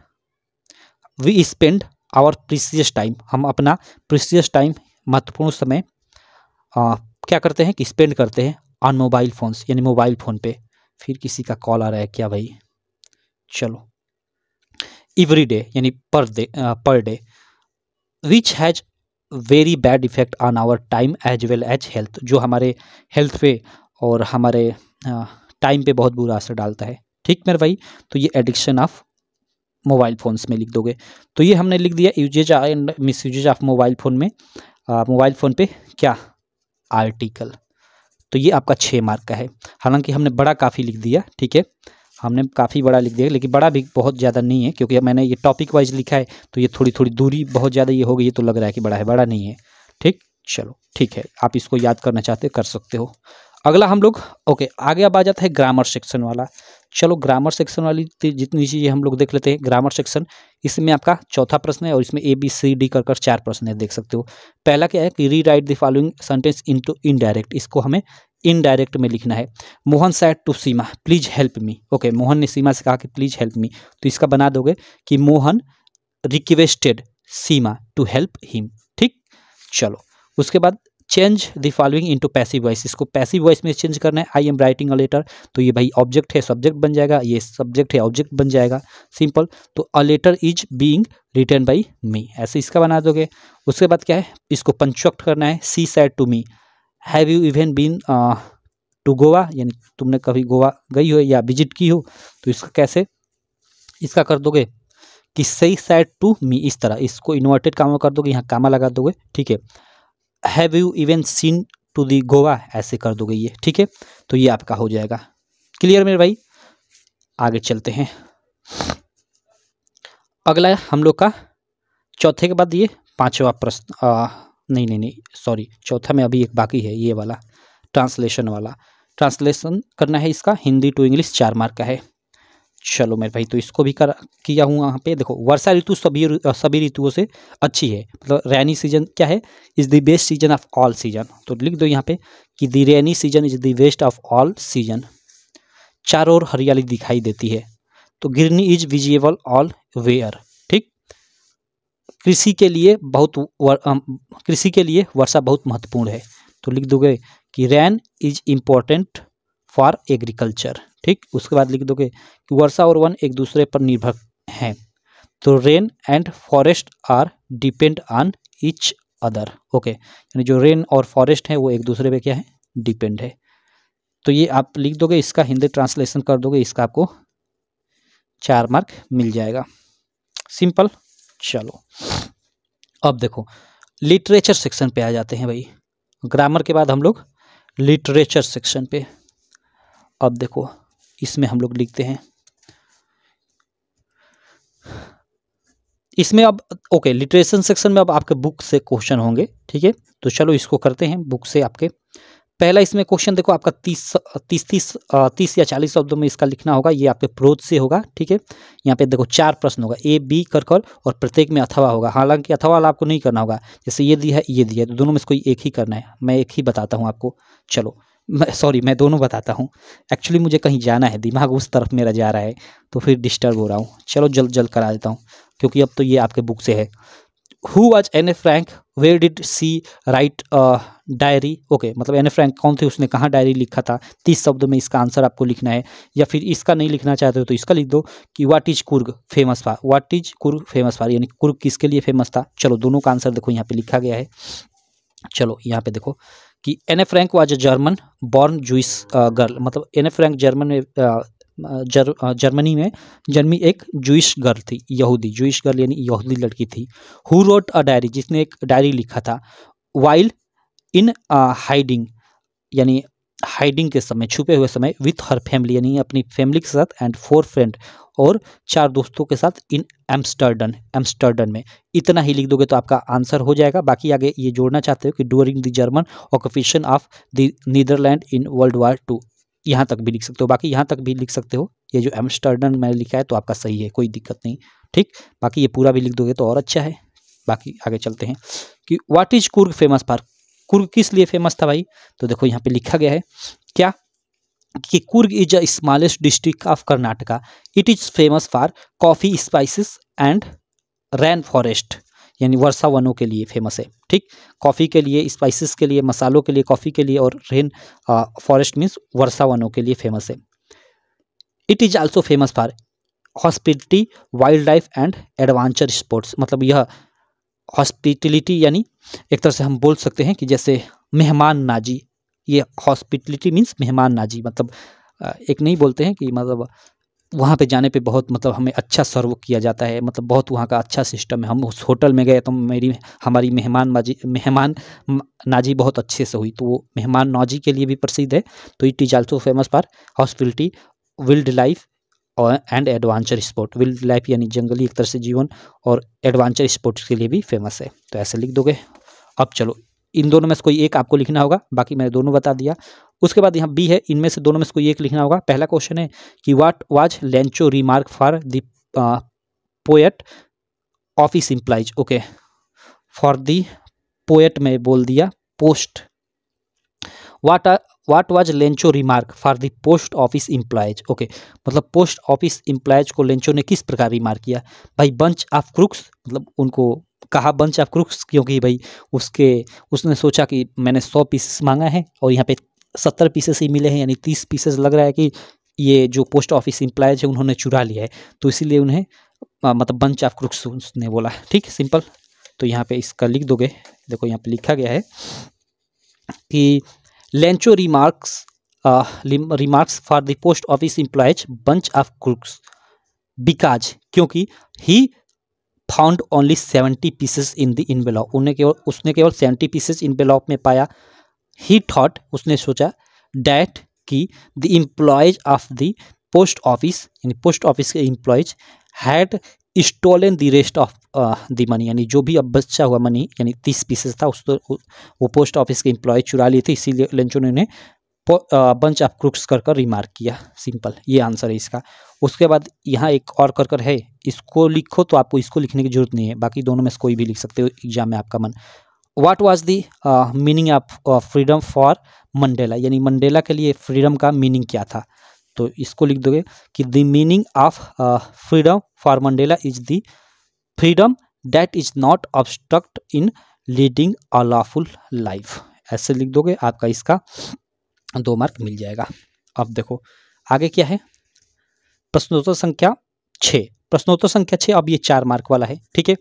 we spend our precious time हम अपना प्रीसियस टाइम महत्वपूर्ण समय आ, क्या करते हैं कि स्पेंड करते हैं ऑन मोबाइल फ़ोन्स यानी मोबाइल फ़ोन पे फिर किसी का कॉल आ रहा है क्या भाई चलो एवरी डे यानी per day per day which has very bad effect on our time as well as health जो हमारे हेल्थ पे और हमारे टाइम पे बहुत बुरा असर डालता है ठीक मेरे भाई तो ये एडिक्शन ऑफ मोबाइल फ़ोन्स में लिख दोगे तो ये हमने लिख दिया usages and misusages of mobile phone में मोबाइल फ़ोन पे क्या आर्टिकल तो ये आपका छः मार्क का है हालांकि हमने बड़ा काफ़ी लिख दिया ठीक है हमने काफ़ी बड़ा लिख दिया लेकिन बड़ा भी बहुत ज़्यादा नहीं है क्योंकि मैंने ये टॉपिक वाइज लिखा है तो ये थोड़ी थोड़ी दूरी बहुत ज़्यादा ये हो गई तो लग रहा है कि बड़ा है बड़ा नहीं है ठीक चलो ठीक है आप इसको याद करना चाहते कर सकते हो अगला हम लोग ओके आगे अब आ जाता है ग्रामर सेक्शन वाला चलो ग्रामर सेक्शन वाली जितनी चीज़ें हम लोग देख लेते हैं ग्रामर सेक्शन इसमें आपका चौथा प्रश्न है और इसमें ए बी सी डी कर चार प्रश्न है देख सकते हो पहला क्या है कि rewrite the following sentence to indirect इसको हमें इनडायरेक्ट में लिखना है Mohan said to Seema please help me okay Mohan ने सीमा से कहा कि प्लीज़ हेल्प मी तो इसका बना दोगे कि Mohan requested Seema to help him ठीक चलो उसके बाद change the following into passive voice इसको पैसिव वॉइस में चेंज करना है I am writing a letter तो ये भाई ऑब्जेक्ट है सब्जेक्ट बन जाएगा ये सब्जेक्ट है ऑब्जेक्ट बन जाएगा सिंपल तो a letter is being written by me ऐसे इसका बना दोगे उसके बाद क्या है इसको पंचुअक्ट करना है she said to me have you इवेंट बीन टू गोवा यानी तुमने कभी गोवा गई हो या विजिट की हो तो इसका कैसे इसका कर दोगे कि सही साइड टू मी इस तरह इसको इन्वर्टेड कामा कर दोगे यहाँ कामा लगा दोगे ठीक है have you even seen to the Goa ऐसे कर दोगे ये ठीक है तो ये आपका हो जाएगा क्लियर मेरे भाई आगे चलते हैं अगला हम लोग का चौथे के बाद ये पांचवा प्रश्न नहीं नहीं नहीं सॉरी चौथा में अभी एक बाकी है ये वाला ट्रांसलेशन वाला ट्रांसलेशन करना है इसका हिंदी टू इंग्लिश चार मार्क का है चलो मेरे भाई तो इसको भी कर किया हूँ यहाँ पे देखो वर्षा ऋतु सभी सभी ऋतुओं से अच्छी है मतलब रेनी सीजन क्या है is the best season of all season तो लिख दो यहाँ पे कि the rainy season is the best of all season चारों ओर हरियाली दिखाई देती है तो greenery is visible all where ठीक कृषि के लिए बहुत कृषि के लिए वर्षा बहुत महत्वपूर्ण है तो लिख दोगे कि rain is important for agriculture ठीक उसके बाद लिख दोगे कि वर्षा और वन एक दूसरे पर निर्भर हैं तो rain and forest are depend on each other okay यानी जो रेन और फॉरेस्ट है वो एक दूसरे पे क्या है डिपेंड है तो ये आप लिख दोगे इसका हिंदी ट्रांसलेशन कर दोगे इसका आपको चार मार्क मिल जाएगा सिंपल चलो अब देखो लिटरेचर सेक्शन पे आ जाते हैं भाई ग्रामर के बाद हम लोग लिटरेचर सेक्शन पे अब देखो इसमें हम लोग लिखते हैं इसमें अब ओके लिटरेशन सेक्शन में अब आपके बुक से क्वेश्चन होंगे ठीक है तो चलो इसको करते हैं बुक से आपके पहला इसमें क्वेश्चन देखो आपका तीस तीस तीस तीस या चालीस शब्दों में इसका लिखना होगा ये आपके प्रोध से होगा ठीक है यहाँ पे देखो चार प्रश्न होगा ए बी कर कर और प्रत्येक में अथवा होगा हालांकि अथवा वाला आपको नहीं करना होगा जैसे ये दिया है ये दिया है तो दोनों में इसको कोई एक ही करना है मैं एक ही बताता हूँ आपको चलो सॉरी मैं दोनों बताता हूँ एक्चुअली मुझे कहीं जाना है दिमाग उस तरफ मेरा जा रहा है तो फिर डिस्टर्ब हो रहा हूँ चलो जल्द जल्द करा देता हूँ क्योंकि अब तो ये आपके बुक से है who was Anne a Frank where did she write diary okay मतलब एन ए फ्रैंक कौन थे उसने कहाँ डायरी लिखा था तीस शब्द में इसका आंसर आपको लिखना है या फिर इसका नहीं लिखना चाहते हो तो इसका लिख दो कि what is Coorg famous for what is Coorg famous for यानी कुर्ग किसके लिए फेमस था चलो दोनों का आंसर देखो यहाँ पे लिखा गया है चलो यहाँ पे देखो कि Anne Frank was a German born Jews girl मतलब एने फ्रैंक जर्मन में जर, uh, जर्मनी uh, में जन्मी एक जूश गर्ल थी यहूदी जूश गर्ल यानी यहूदी लड़की थी हु रोट अ डायरी जिसने एक डायरी लिखा था वाइल्ड इन हाइडिंग यानी हाइडिंग के समय छुपे हुए समय विथ हर फैमिली यानी अपनी फैमिली के साथ एंड फोर फ्रेंड और चार दोस्तों के साथ इन एम्स्टर्डन एम्स्टर्डन में इतना ही लिख दोगे तो आपका आंसर हो जाएगा बाकी आगे ये जोड़ना चाहते हो कि during the German occupation of the Netherland in World War Two यहाँ तक भी लिख सकते हो बाकी यहाँ तक भी लिख सकते हो ये जो एम्स्टर्डन मैंने लिखा है तो आपका सही है कोई दिक्कत नहीं ठीक बाकी ये पूरा भी लिख दोगे तो और अच्छा है बाकी आगे चलते हैं कि what is Coorg famous for Coorg किस लिए फेमस था भाई तो देखो यहाँ पे लिखा गया है क्या कि Coorg is a smallest district of Karnataka it is famous for coffee spices and rain forest यानी वर्षा वनों के लिए फेमस है ठीक कॉफ़ी के लिए स्पाइसेस के लिए मसालों के लिए कॉफ़ी के लिए और रेन फॉरेस्ट मीन्स वर्षा वनों के लिए फेमस है it is also famous for hospitality wild life and adventure sports मतलब यह हॉस्पिटलिटी यानी एक तरह से हम बोल सकते हैं कि जैसे मेहमान नाजी ये हॉस्पिटलिटी मीन्स मेहमान नाजी मतलब एक नहीं बोलते हैं कि मतलब वहाँ पे जाने पे बहुत मतलब हमें अच्छा सर्व किया जाता है मतलब बहुत वहाँ का अच्छा सिस्टम है हम उस होटल में गए तो मेरी हमारी मेहमान माजी मेहमान नाजी बहुत अच्छे से हुई तो वो मेहमान नाजी के लिए भी प्रसिद्ध है तो it is also famous for hospitality wild life and adventure sport wild life यानी जंगली एक तरह से जीवन और एडवेंचर स्पोर्ट्स के लिए भी फेमस है तो ऐसे लिख दोगे अब चलो इन दोनों में से कोई एक आपको लिखना होगा बाकी मैंने दोनों बता दिया उसके बाद यहाँ बी है इनमें से दोनों में से कोई एक लिखना होगा पहला क्वेश्चन है कि what was Lencho remark for the poet office employees okay for the poet में बोल दिया post what are what was Lencho remark for the post office employees okay मतलब पोस्ट ऑफिस एम्प्लॉयज को लेंचो ने किस प्रकार रिमार्क किया भाई बंच ऑफ क्रुक्स मतलब उनको कहा बंच ऑफ क्रुक्स क्योंकि भाई उसके उसने सोचा कि मैंने सौ पीसेस मांगा है और यहाँ पे सत्तर पीसेस ही मिले हैं यानी तीस पीसेस लग रहा है कि ये जो पोस्ट ऑफिस एम्प्लॉयज है उन्होंने चुरा लिया है तो इसीलिए उन्हें मतलब बंच ऑफ क्रुक्स उसने बोला ठीक सिंपल तो यहाँ पे इसका लिख दोगे देखो यहाँ पे लिखा गया है कि Lencho remarks remarks for the post office employees bunch of crooks because क्योंकि he found only seventy pieces in the envelope उन्हें केवल उसने केवल सेवेंटी पीसेस इनवेलॉप में पाया ही थॉट उसने सोचा डैट कि the employees of the post office यानी पोस्ट ऑफिस के employees had stolen the rest of the money यानी जो भी अब बच्चा हुआ मनी यानी तीस पीसेस था उस तो वो पोस्ट ऑफिस के एम्प्लॉय चुरा लिए थे इसीलिए लंचो ने उन्हें बंच ऑफ क्रुक्स कर कर रिमार्क किया सिंपल ये आंसर है इसका उसके बाद यहाँ एक और कर कर है इसको लिखो तो आपको इसको लिखने की जरूरत नहीं है बाकी दोनों में से कोई भी लिख सकते हो एग्जाम में आपका मन what was the meaning of freedom for Mandela यानी मंडेला के लिए फ्रीडम का मीनिंग क्या था तो इसको लिख दोगे कि the meaning of freedom for Mandela is the freedom that is not obstruct in leading a lawful life ऐसे लिख दोगे आपका इसका दो मार्क मिल जाएगा अब देखो आगे क्या है प्रश्नोत्तर संख्या छः प्रश्नोत्तर संख्या छः अब ये चार मार्क वाला है ठीक है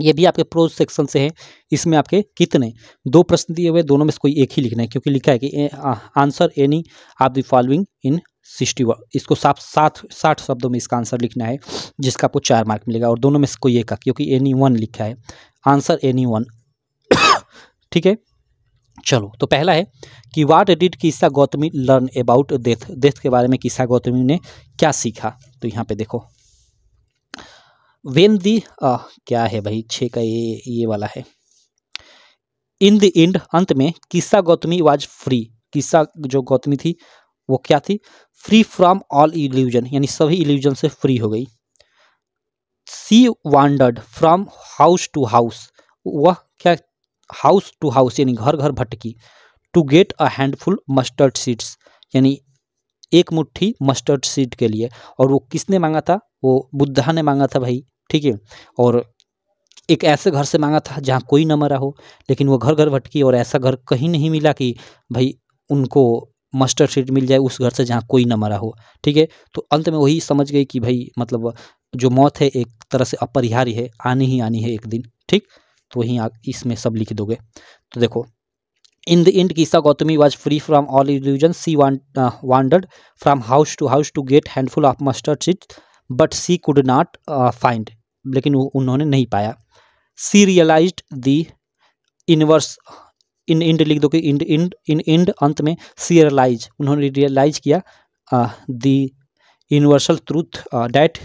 ये भी आपके प्रोज सेक्शन से है इसमें आपके कितने दो प्रश्न दिए हुए दोनों में से कोई एक ही लिखना है क्योंकि लिखा है कि answer any of the following in sixty इसको साफ साठ साठ शब्दों में इसका आंसर लिखना है जिसका आपको चार मार्क मिलेगा और दोनों में से कोई एक का क्योंकि एनी वन लिखा है आंसर एनी वन ठीक है चलो तो पहला है कि what did Kisa Gotami learn about death death के बारे में किस्सा गौतमी ने क्या सीखा तो यहाँ पे देखो वेन दी आ, क्या है भाई छः का ये ये वाला है इन द एंड अंत में किस्सा गौतमी वाज फ्री किस्सा जो गौतमी थी वो क्या थी फ्री फ्रॉम ऑल इल्यूजन यानी सभी इल्यूजन से फ्री हो गई she wandered from house to house वह क्या हाउस टू हाउस यानी घर घर भटकी to get a handful mustard seeds यानी एक मुट्ठी मस्टर्ड सीड के लिए और वो किसने मांगा था वो बुद्धा ने मांगा था भाई ठीक है और एक ऐसे घर से मांगा था जहाँ कोई न मरा हो लेकिन वो घर घर भटकी और ऐसा घर कहीं नहीं मिला कि भाई उनको मास्टर सीट मिल जाए उस घर से जहाँ कोई ना मरा हो ठीक है तो अंत में वही समझ गई कि भाई मतलब जो मौत है एक तरह से अपरिहार्य है आनी ही आनी है एक दिन ठीक तो वहीं आप इसमें सब लिख दोगे तो देखो इन the end Kisa Gotami was free from all illusion she wandered from house to house to get handful of mustard seed but she could not find लेकिन उन्होंने नहीं पाया she realise the inverse in end लिख दो कि इंड इंड इन end अंत में सीरलाइज उन्होंने रियलाइज किया द यूनिवर्सल ट्रूथ डैट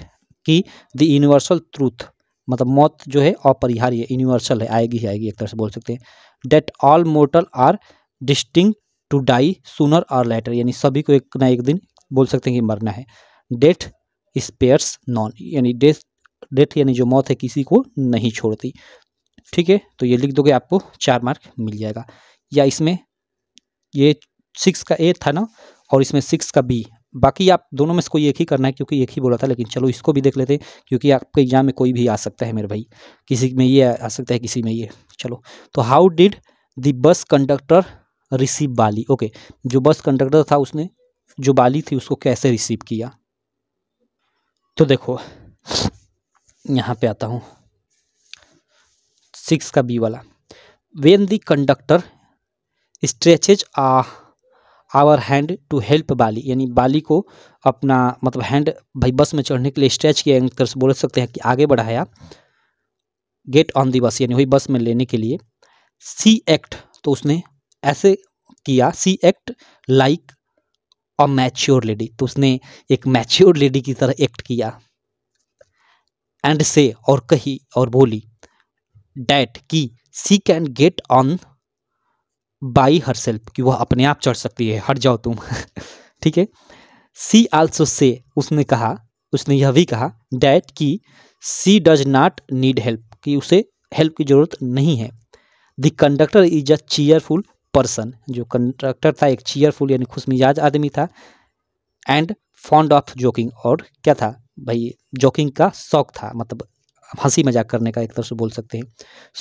की द यूनिवर्सल ट्रूथ मतलब मौत जो है अपरिहार्य यूनिवर्सल है आएगी ही आएगी एक तरह से बोल सकते हैं that all mortal are destined to die sooner or letter यानी सभी को एक ना एक दिन बोल सकते हैं कि मरना है डेथ स्पेयर्स नॉन यानी डेथ डेथ यानी जो मौत है किसी को नहीं छोड़ती ठीक है तो ये लिख दोगे आपको चार मार्क मिल जाएगा या इसमें ये सिक्स का ए था ना और इसमें सिक्स का बी बाकी आप दोनों में इसको कोई एक ही करना है क्योंकि एक ही बोला था लेकिन चलो इसको भी देख लेते हैं क्योंकि आपके एग्जाम में कोई भी आ सकता है मेरे भाई किसी में ये आ सकता है किसी में ये चलो तो how did the bus conductor receive Valli okay जो बस कंडक्टर था उसने जो बाली थी उसको कैसे रिसीव किया तो देखो यहाँ पे आता हूँ सिक्स का बी वाला when the conductor stretches ah our hand to help Valli यानी बाली को अपना मतलब हैंड भाई बस में चढ़ने के लिए स्ट्रेच किया तरह से बोल सकते हैं कि आगे बढ़ाया गेट ऑन दी बस यानी वही बस में लेने के लिए सी एक्ट तो उसने ऐसे किया she act like a mature lady तो उसने एक मैच्योर लेडी की तरह एक्ट किया एंड से और कही और बोली डैट कि she can get on by her self कि वह अपने आप चढ़ सकती है हट जाओ तुम ठीक है सी आल्सो से उसने कहा उसने यह भी कहा डैट कि she does not need help कि उसे हेल्प की ज़रूरत नहीं है the conductor is a cheerful person जो कंडक्टर था एक चीयरफुल यानी खुश मिजाज आदमी था एंड फॉन्ड ऑफ जोकिंग और क्या था भाई जोकिंग का शौक था मतलब हंसी मजाक करने का एक तरह से बोल सकते हैं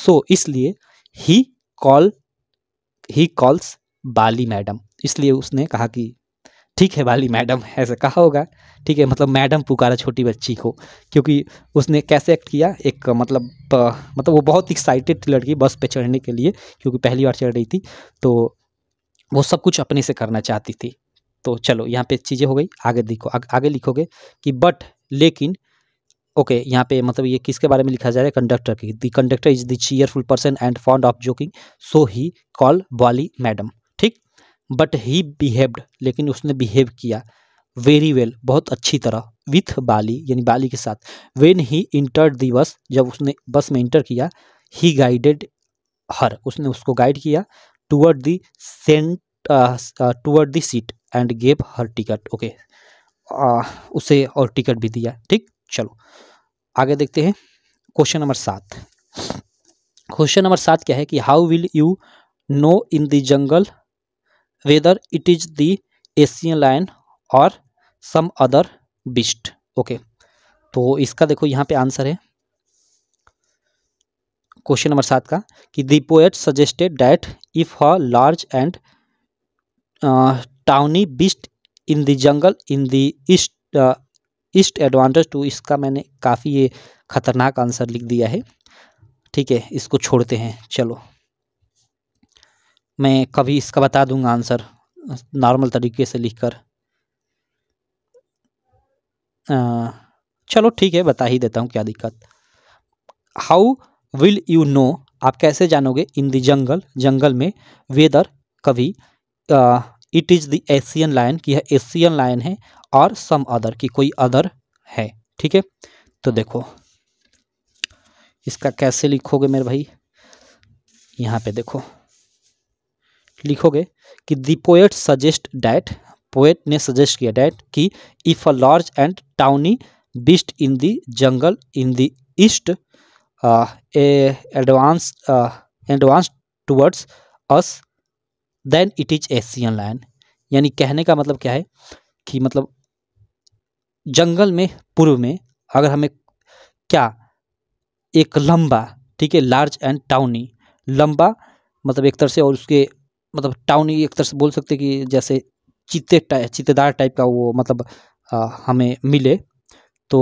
सो so, इसलिए he call he calls Valli madam इसलिए उसने कहा कि ठीक है बाली मैडम ऐसे कहा होगा ठीक है मतलब मैडम पुकारा छोटी बच्ची को क्योंकि उसने कैसे एक्ट किया एक मतलब मतलब वो बहुत एक्साइटेड थी लड़की बस पे चढ़ने के लिए क्योंकि पहली बार चढ़ रही थी तो वो सब कुछ अपने से करना चाहती थी तो चलो यहाँ पे चीज़ें हो गई आगे देखो आगे लिखोगे कि बट लेकिन ओके यहाँ पे मतलब ये किसके बारे में लिखा जा रहा है कंडक्टर की the conductor is the cheerful person and fond of joking so he call Valli madam ठीक बट ही बिहेव्ड लेकिन उसने बिहेव किया वेरी वेल well, बहुत अच्छी तरह विथ बाली यानी बाली के साथ वेन ही इंटर दी बस जब उसने बस में इंटर किया ही गाइडेड हर उसने उसको गाइड किया towards the seat towards the seat and gave her ticket okay uh, उसे और टिकट भी दिया ठीक चलो आगे देखते हैं क्वेश्चन नंबर सात क्वेश्चन नंबर सात क्या है कि how will you know in the jungle whether it is the Asian lion or some other Bisht okay तो इसका देखो यहाँ पे आंसर है क्वेश्चन नंबर सात का कि the poet suggested that if a large and tawny beast in the jungle in the east east advantage to इसका मैंने काफ़ी ये ख़तरनाक आंसर लिख दिया है ठीक है इसको छोड़ते हैं चलो मैं कभी इसका बता दूंगा आंसर नॉर्मल तरीके से लिखकर चलो ठीक है बता ही देता हूँ क्या दिक्कत हाउ विल यू नो आप कैसे जानोगे इन द जंगल जंगल में वेदर कभी it is the Asian lion कि यह एशियन लाइन है और सम अदर की कोई अदर है ठीक है तो देखो इसका कैसे लिखोगे मेरे भाई यहाँ पे देखो लिखोगे कि the poet suggest that poet ने सजेस्ट किया डैट कि if a large and tawny beast in the jungle in the east advance advance towards us then it is Asian lion यानी कहने का मतलब क्या है कि मतलब जंगल में पूर्व में अगर हमें क्या एक लंबा ठीक है लार्ज एंड टाउनी लंबा मतलब एक तरह से और उसके मतलब टाउनी एक तरह से बोल सकते कि जैसे चित्ते चित्तेदार टाइप का वो मतलब आ, हमें मिले तो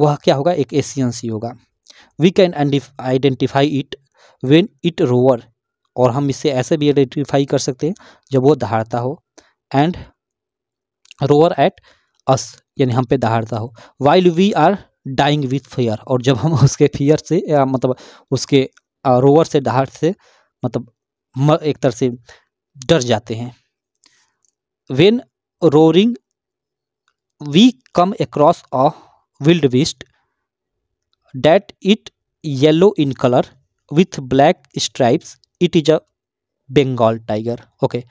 वह क्या होगा एक एशियन सी होगा we can identify it when it roars और हम इसे ऐसे भी आइडेंटिफाई कर सकते हैं जब वो दहाड़ता हो एंड रोवर एट अस यानी हम पे दहाड़ता हो while we are dying with fear और जब हम उसके फियर से या मतलब उसके रोवर से दहाड़ से मतलब एक तरह से डर जाते हैं when roaring we come across a wild beast that it yellow in colour with black stripes it is a Bengal tiger okay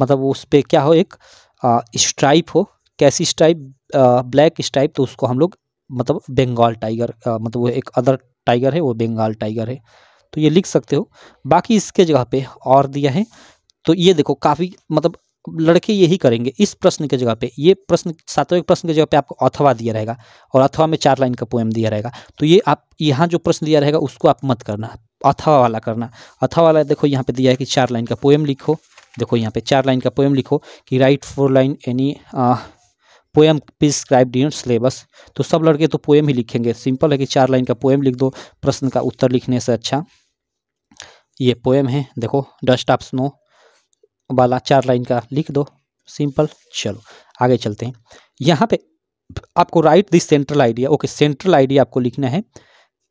मतलब उस पर क्या हो एक स्ट्राइप हो कैसी स्ट्राइप ब्लैक स्ट्राइप तो उसको हम लोग मतलब बंगाल टाइगर मतलब वो एक अदर टाइगर है वो बंगाल टाइगर है तो ये लिख सकते हो बाकी इसके जगह पे और दिया है तो ये देखो काफ़ी मतलब लड़के यही करेंगे इस प्रश्न के जगह पे ये प्रश्न सातवें प्रश्न के जगह पे आपको अथवा दिया रहेगा और अथवा में चार लाइन का पोएम दिया रहेगा तो ये आप यहाँ जो प्रश्न दिया रहेगा उसको आप मत करना अथवा वाला करना अथवा वाला देखो यहाँ पे दिया है कि चार लाइन का पोएम लिखो देखो यहाँ पे चार लाइन का पोएम लिखो कि write four line any poem prescribed in syllabus तो सब लड़के तो पोएम ही लिखेंगे सिंपल है कि चार लाइन का पोएम लिख दो प्रश्न का उत्तर लिखने से अच्छा ये पोएम है देखो डस्ट ऑफ स्नो वाला चार लाइन का लिख दो सिंपल चलो आगे चलते हैं यहाँ पे आपको write this central idea okay central idea आपको लिखना है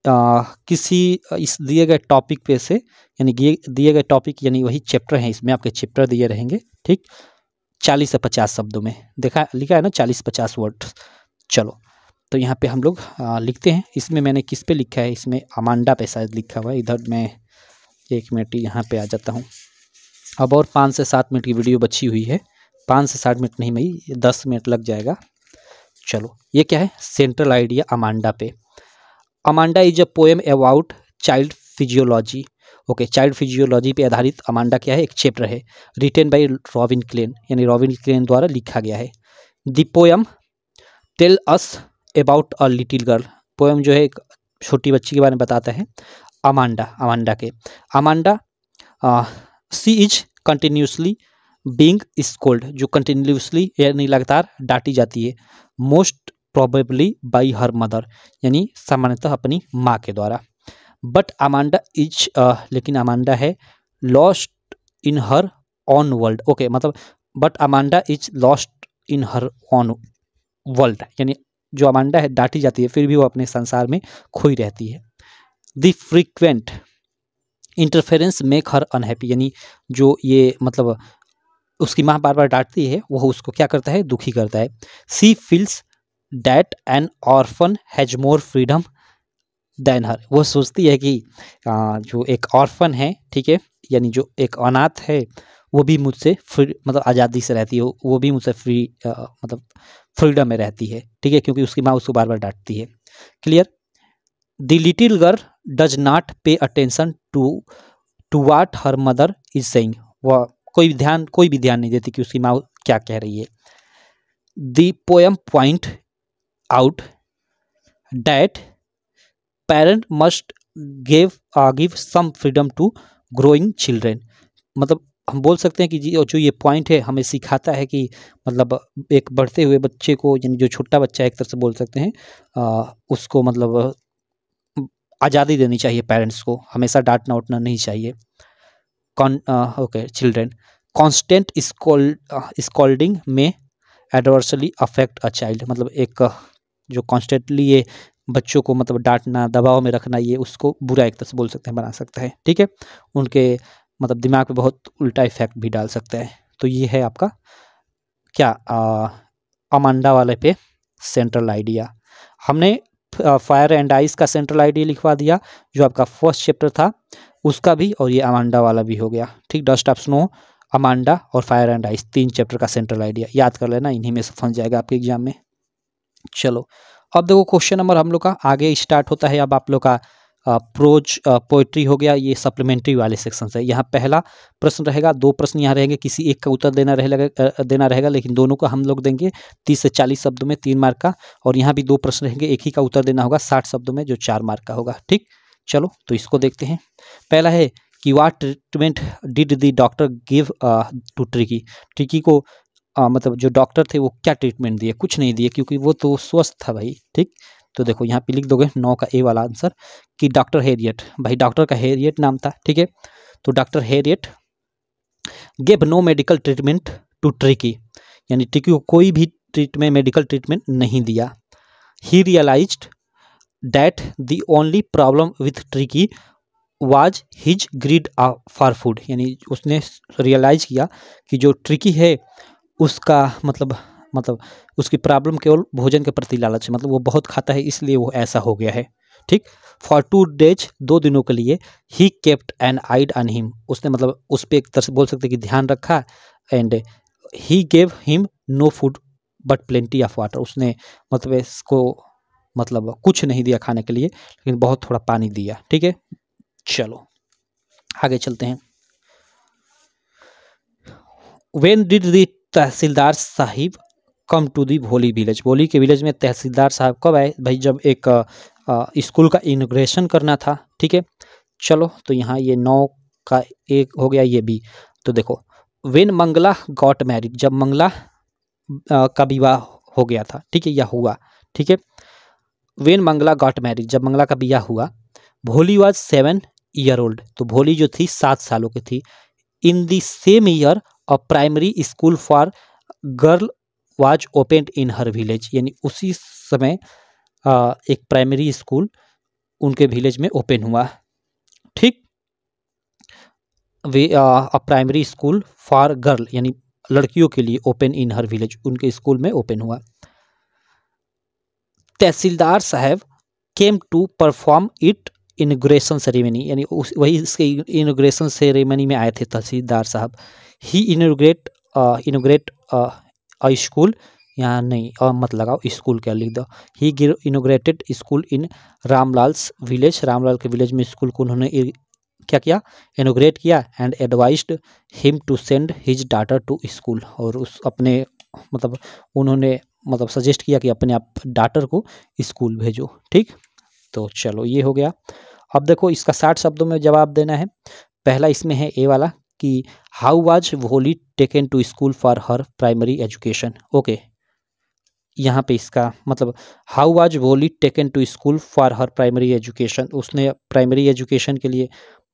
आ, किसी इस दिए गए टॉपिक पे से यानी दिए गए टॉपिक यानी वही चैप्टर हैं इसमें आपके चैप्टर दिए रहेंगे ठीक चालीस से पचास शब्दों में देखा लिखा है ना चालीस पचास वर्ड चलो तो यहाँ पे हम लोग लिखते हैं इसमें मैंने किस पे लिखा है इसमें अमांडा पे शायद लिखा हुआ है इधर मैं एक मिनट यहाँ पे आ जाता हूँ अब और पाँच से सात मिनट की वीडियो बची हुई है पाँच से सात मिनट नहीं मई दस मिनट लग जाएगा चलो ये क्या है सेंट्रल आइडिया अमांडा पे Amanda is a poem about child physiology okay child physiology पे आधारित अमांडा क्या है एक चैप्टर है रिटेन बाय रॉबिन क्लेन यानी रॉबिन क्लेन द्वारा लिखा गया है the poem tell us about a little girl poem जो है एक छोटी बच्ची के बारे में बताता है अमांडा अमांडा के Amanda she is continuously being scold जो कंटिन्यूसली यानी लगातार डांटी जाती है most probably by her mother यानी सामान्यतः अपनी माँ के द्वारा बट अमांडा इज लेकिन अमांडा है lost in her own world okay मतलब but Amanda is lost in her own world यानी जो अमांडा है डांटी जाती है फिर भी वो अपने संसार में खोई रहती है the frequent interference make her unhappy यानी जो ये मतलब उसकी माँ बार बार डांटती है वह उसको क्या करता है दुखी करता है she feels that an orphan has more freedom than her वो सोचती है कि आ, जो एक ऑर्फन है ठीक है यानी जो एक अनाथ है वो भी मुझसे फ्री मतलब आज़ादी से रहती है वो भी मुझसे फ्री आ, मतलब फ्रीडम में रहती है ठीक है क्योंकि उसकी माँ उसको बार बार डांटती है clear the little girl does not pay attention to to what her mother is saying वह कोई ध्यान कोई भी ध्यान नहीं देती कि उसकी माँ क्या कह रही है the poem point out that parent must gave give some freedom to growing children मतलब हम बोल सकते हैं कि जी जो ये पॉइंट है हमें सिखाता है कि मतलब एक बढ़ते हुए बच्चे को यानी जो छोटा बच्चा है एक तरह से बोल सकते हैं आ, उसको मतलब आज़ादी देनी चाहिए पेरेंट्स को हमेशा डांटना उठना नहीं चाहिए con okay children constant scolding में एडवर्सली अफेक्ट अ चाइल्ड मतलब एक जो कॉन्स्टेंटली ये बच्चों को मतलब डांटना दबाव में रखना ये उसको बुरा एक तरह से बोल सकते हैं बना सकता है ठीक है उनके मतलब दिमाग पे बहुत उल्टा इफेक्ट भी डाल सकता है तो ये है आपका क्या अमांडा वाले पे सेंट्रल आइडिया हमने फायर एंड आइस का सेंट्रल आइडिया लिखवा दिया जो आपका फर्स्ट चैप्टर था उसका भी और ये अमांडा वाला भी हो गया ठीक डस्ट ऑफ स्नो अमांडा और फायर एंड आइस तीन चैप्टर का सेंट्रल आइडिया याद कर लेना इन्हीं में से फंस जाएगा आपके एग्जाम में चलो अब देखो क्वेश्चन नंबर हम लोग का आगे स्टार्ट होता है अब आप लोग का प्रोज पोइट्री हो गया ये सप्लीमेंट्री वाले सेक्शन से यहाँ पहला प्रश्न रहेगा दो प्रश्न यहाँ रहेंगे किसी एक का उत्तर देना रहेगा देना रहेगा लेकिन दोनों का हम लोग देंगे तीस से चालीस शब्दों में तीन मार्क का और यहाँ भी दो प्रश्न रहेंगे एक ही का उत्तर देना होगा साठ शब्दों में जो चार मार्क का होगा ठीक चलो तो इसको देखते हैं पहला है कि what treatment did the doctor give to Tricki Tricki को आ, मतलब जो डॉक्टर थे वो क्या ट्रीटमेंट दिए कुछ नहीं दिए क्योंकि वो तो स्वस्थ था भाई ठीक तो देखो यहाँ पे लिख दोगे नौ का ए वाला आंसर कि डॉक्टर हेरियट भाई डॉक्टर का हेरियट नाम था ठीक है तो doctor Herriot gave no medical treatment to Tricki यानी ट्रिकी को कोई भी ट्रीटमेंट मेडिकल ट्रीटमेंट नहीं दिया he realise that the only problem with Tricki was his greed for food यानी उसने रियलाइज़ किया कि जो ट्रिकी है उसका मतलब मतलब उसकी प्रॉब्लम केवल भोजन के प्रति लालच है मतलब वो बहुत खाता है इसलिए वो ऐसा हो गया है ठीक फॉर टू डेज दो दिनों के लिए he kept an eye on him उसने मतलब उस पर एक तरह से बोल सकते कि ध्यान रखा and he gave him no food but plenty of water उसने मतलब इसको मतलब कुछ नहीं दिया खाने के लिए लेकिन बहुत थोड़ा पानी दिया ठीक है चलो आगे चलते हैं when did the tahsildar sahib come to the Bholi village भोली के विलेज में तहसीलदार साहब कब आए भाई जब एक स्कूल का इनोग्रेशन करना था ठीक है चलो तो यहाँ ये नौ का एक हो गया ये बी तो देखो वेन मंगला गॉट मैरिड जब मंगला आ, का विवाह हो गया था ठीक है या हुआ ठीक है वेन मंगला गॉट मैरिड जब मंगला का विवाह हुआ भोली वॉज सेवन ईयर ओल्ड तो भोली जो थी सात सालों की थी in the same year a primary school for girl was opened in her village यानी उसी समय एक प्राइमरी स्कूल उनके विलेज में ओपन हुआ ठीक वे a primary school for girl यानी लड़कियों के लिए ओपन इन हर विलेज उनके स्कूल में ओपन हुआ tahsildar sahab came to perform it inauguration ceremony यानी उस वही इसके इनग्रेशन सेरेमनी में आए थे तहसीलदार साहब ही इनोग्रेट इनोग्रेट अ स्कूल यहाँ नहीं और मत लगाओ स्कूल क्या लिख दो he inaugurated school in Ramlal's village Ramlal के विलेज में स्कूल को उन्होंने क्या किया इनोग्रेट किया and advised him to send his daughter to school और उस अपने मतलब उन्होंने मतलब सजेस्ट किया कि अपने आप डाटर को स्कूल भेजो ठीक तो चलो ये हो गया अब देखो इसका साठ शब्दों में जवाब देना है पहला इसमें है ए वाला कि how was Bholi taken to school for her primary education okay यहाँ पे इसका मतलब how was Bholi taken to school for her primary education उसने प्राइमरी एजुकेशन के लिए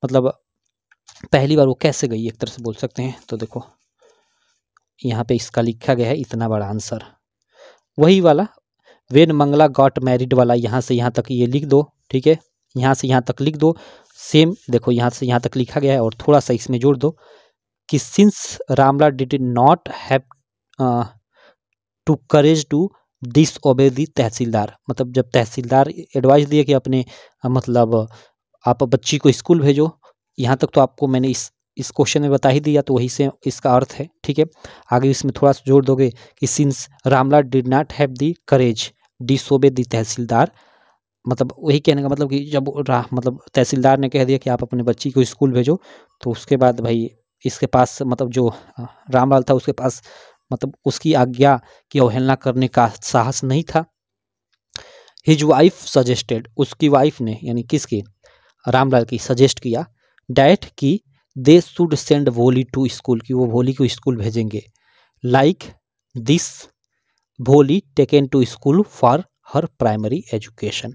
मतलब पहली बार वो कैसे गई एक तरह से बोल सकते हैं तो देखो यहाँ पे इसका लिखा गया है इतना बड़ा आंसर वही वाला वेन मंगला गॉट मैरिड वाला यहाँ से यहाँ तक ये लिख दो ठीक है यहाँ से यहाँ तक लिख दो सेम देखो यहाँ से यहाँ तक लिखा गया है और थोड़ा सा इसमें जोड़ दो कि since Ramlal did not have to courage to disobey the तहसीलदार मतलब जब तहसीलदार एडवाइस दिए कि अपने uh, मतलब uh, आप बच्ची को स्कूल भेजो यहाँ तक तो आपको मैंने इस इस क्वेश्चन में बता ही दिया तो वही से इसका अर्थ है ठीक है आगे इसमें थोड़ा सा जोड़ दोगे कि since Ramlal did not have the courage disobey the तहसीलदार मतलब वही कहने का मतलब कि जब राह मतलब तहसीलदार ने कह दिया कि आप अपने बच्ची को स्कूल भेजो तो उसके बाद भाई इसके पास मतलब जो रामलाल था उसके पास मतलब उसकी आज्ञा की अवहेलना करने का साहस नहीं था हिज वाइफ सजेस्टेड उसकी वाइफ ने यानी किसके रामलाल की सजेस्ट किया डैट की they should send Bholi to school की वो भोली को स्कूल भेजेंगे like this Bholi taken to school for her primary education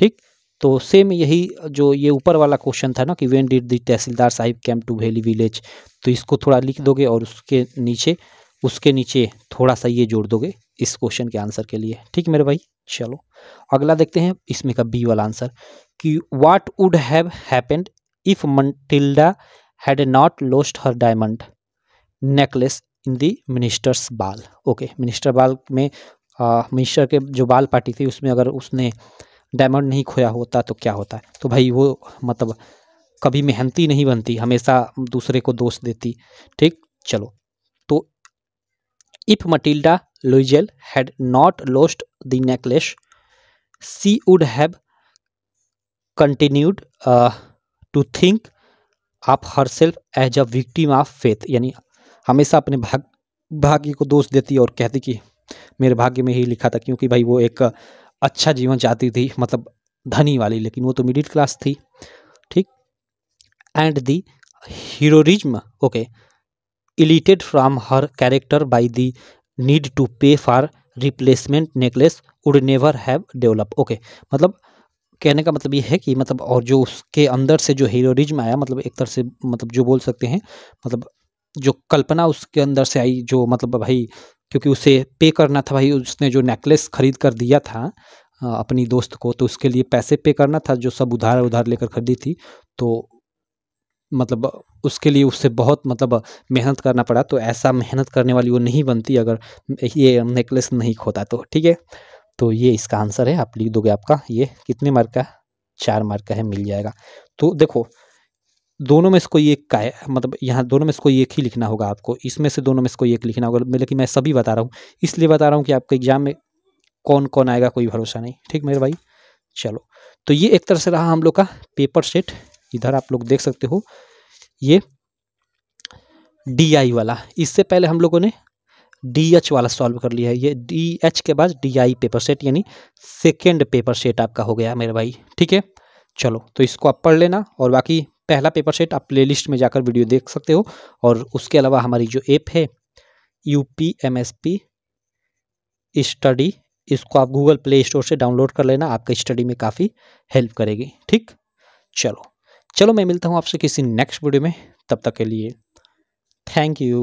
ठीक तो सेम यही जो ये ऊपर वाला क्वेश्चन था ना कि when did the tahsildar sahib came to Bholi village तो इसको थोड़ा लिख हाँ। दोगे और उसके नीचे उसके नीचे थोड़ा सा ये जोड़ दोगे इस क्वेश्चन के आंसर के लिए ठीक मेरे भाई चलो अगला देखते हैं इसमें का बी वाला आंसर कि what would have happened if Matilda had not lost her diamond necklace in the minister's ball okay minister ball में मिनिस्टर के जो बाल पार्टी थी उसमें अगर उसने डायमंड नहीं खोया होता तो क्या होता है तो भाई वो मतलब कभी मेहनती नहीं बनती हमेशा दूसरे को दोष देती ठीक चलो तो if Matilda Loisel had not lost the necklace she would have continued to think of herself as a victim of faith यानी हमेशा अपने भाग भाग्य को दोष देती और कहती कि मेरे भाग्य में ही लिखा था क्योंकि भाई वो एक अच्छा जीवन चाहती थी मतलब धनी वाली लेकिन वो तो मिडिल क्लास थी ठीक and the heroism okay elicited from her character by the need to pay for replacement necklace would never have develop okay मतलब कहने का मतलब ये है कि मतलब और जो उसके अंदर से जो हीरोज्म आया मतलब एक तरह से मतलब जो बोल सकते हैं मतलब जो कल्पना उसके अंदर से आई जो मतलब भाई क्योंकि उसे पे करना था भाई उसने जो नेकलेस खरीद कर दिया था अपनी दोस्त को तो उसके लिए पैसे पे करना था जो सब उधार उधार लेकर खरीदी थी तो मतलब उसके लिए उससे बहुत मतलब मेहनत करना पड़ा तो ऐसा मेहनत करने वाली वो नहीं बनती अगर ये नेकलेस नहीं खोता तो ठीक है तो ये इसका आंसर है आप लिख दोगे आपका ये कितने मार्क का चार मार्क का है मिल जाएगा तो देखो दोनों में इसको एक का है मतलब यहाँ दोनों में इसको कोई एक ही लिखना होगा आपको इसमें से दोनों में इसको कोई एक लिखना होगा लेकिन मतलब मैं सभी बता रहा हूँ इसलिए बता रहा हूँ कि आपके एग्ज़ाम में कौन कौन आएगा कोई भरोसा नहीं ठीक मेरे भाई चलो तो ये एक तरह से रहा हम लोग का पेपर सेट इधर आप लोग देख सकते हो ये डी वाला इससे पहले हम लोगों ने डी एच वाला सॉल्व कर लिया है ये डी एच के बाद डी आई पेपर सेट यानी सेकेंड पेपर सेट आपका हो गया मेरे भाई ठीक है चलो तो इसको आप पढ़ लेना और बाकी पहला पेपर सेट आप प्ले में जाकर वीडियो देख सकते हो और उसके अलावा हमारी जो ऐप है U P M S P study इसको आप गूगल प्ले स्टोर से डाउनलोड कर लेना आपके स्टडी में काफ़ी हेल्प करेगी ठीक चलो चलो मैं मिलता हूँ आपसे किसी नेक्स्ट वीडियो में तब तक के लिए थैंक यू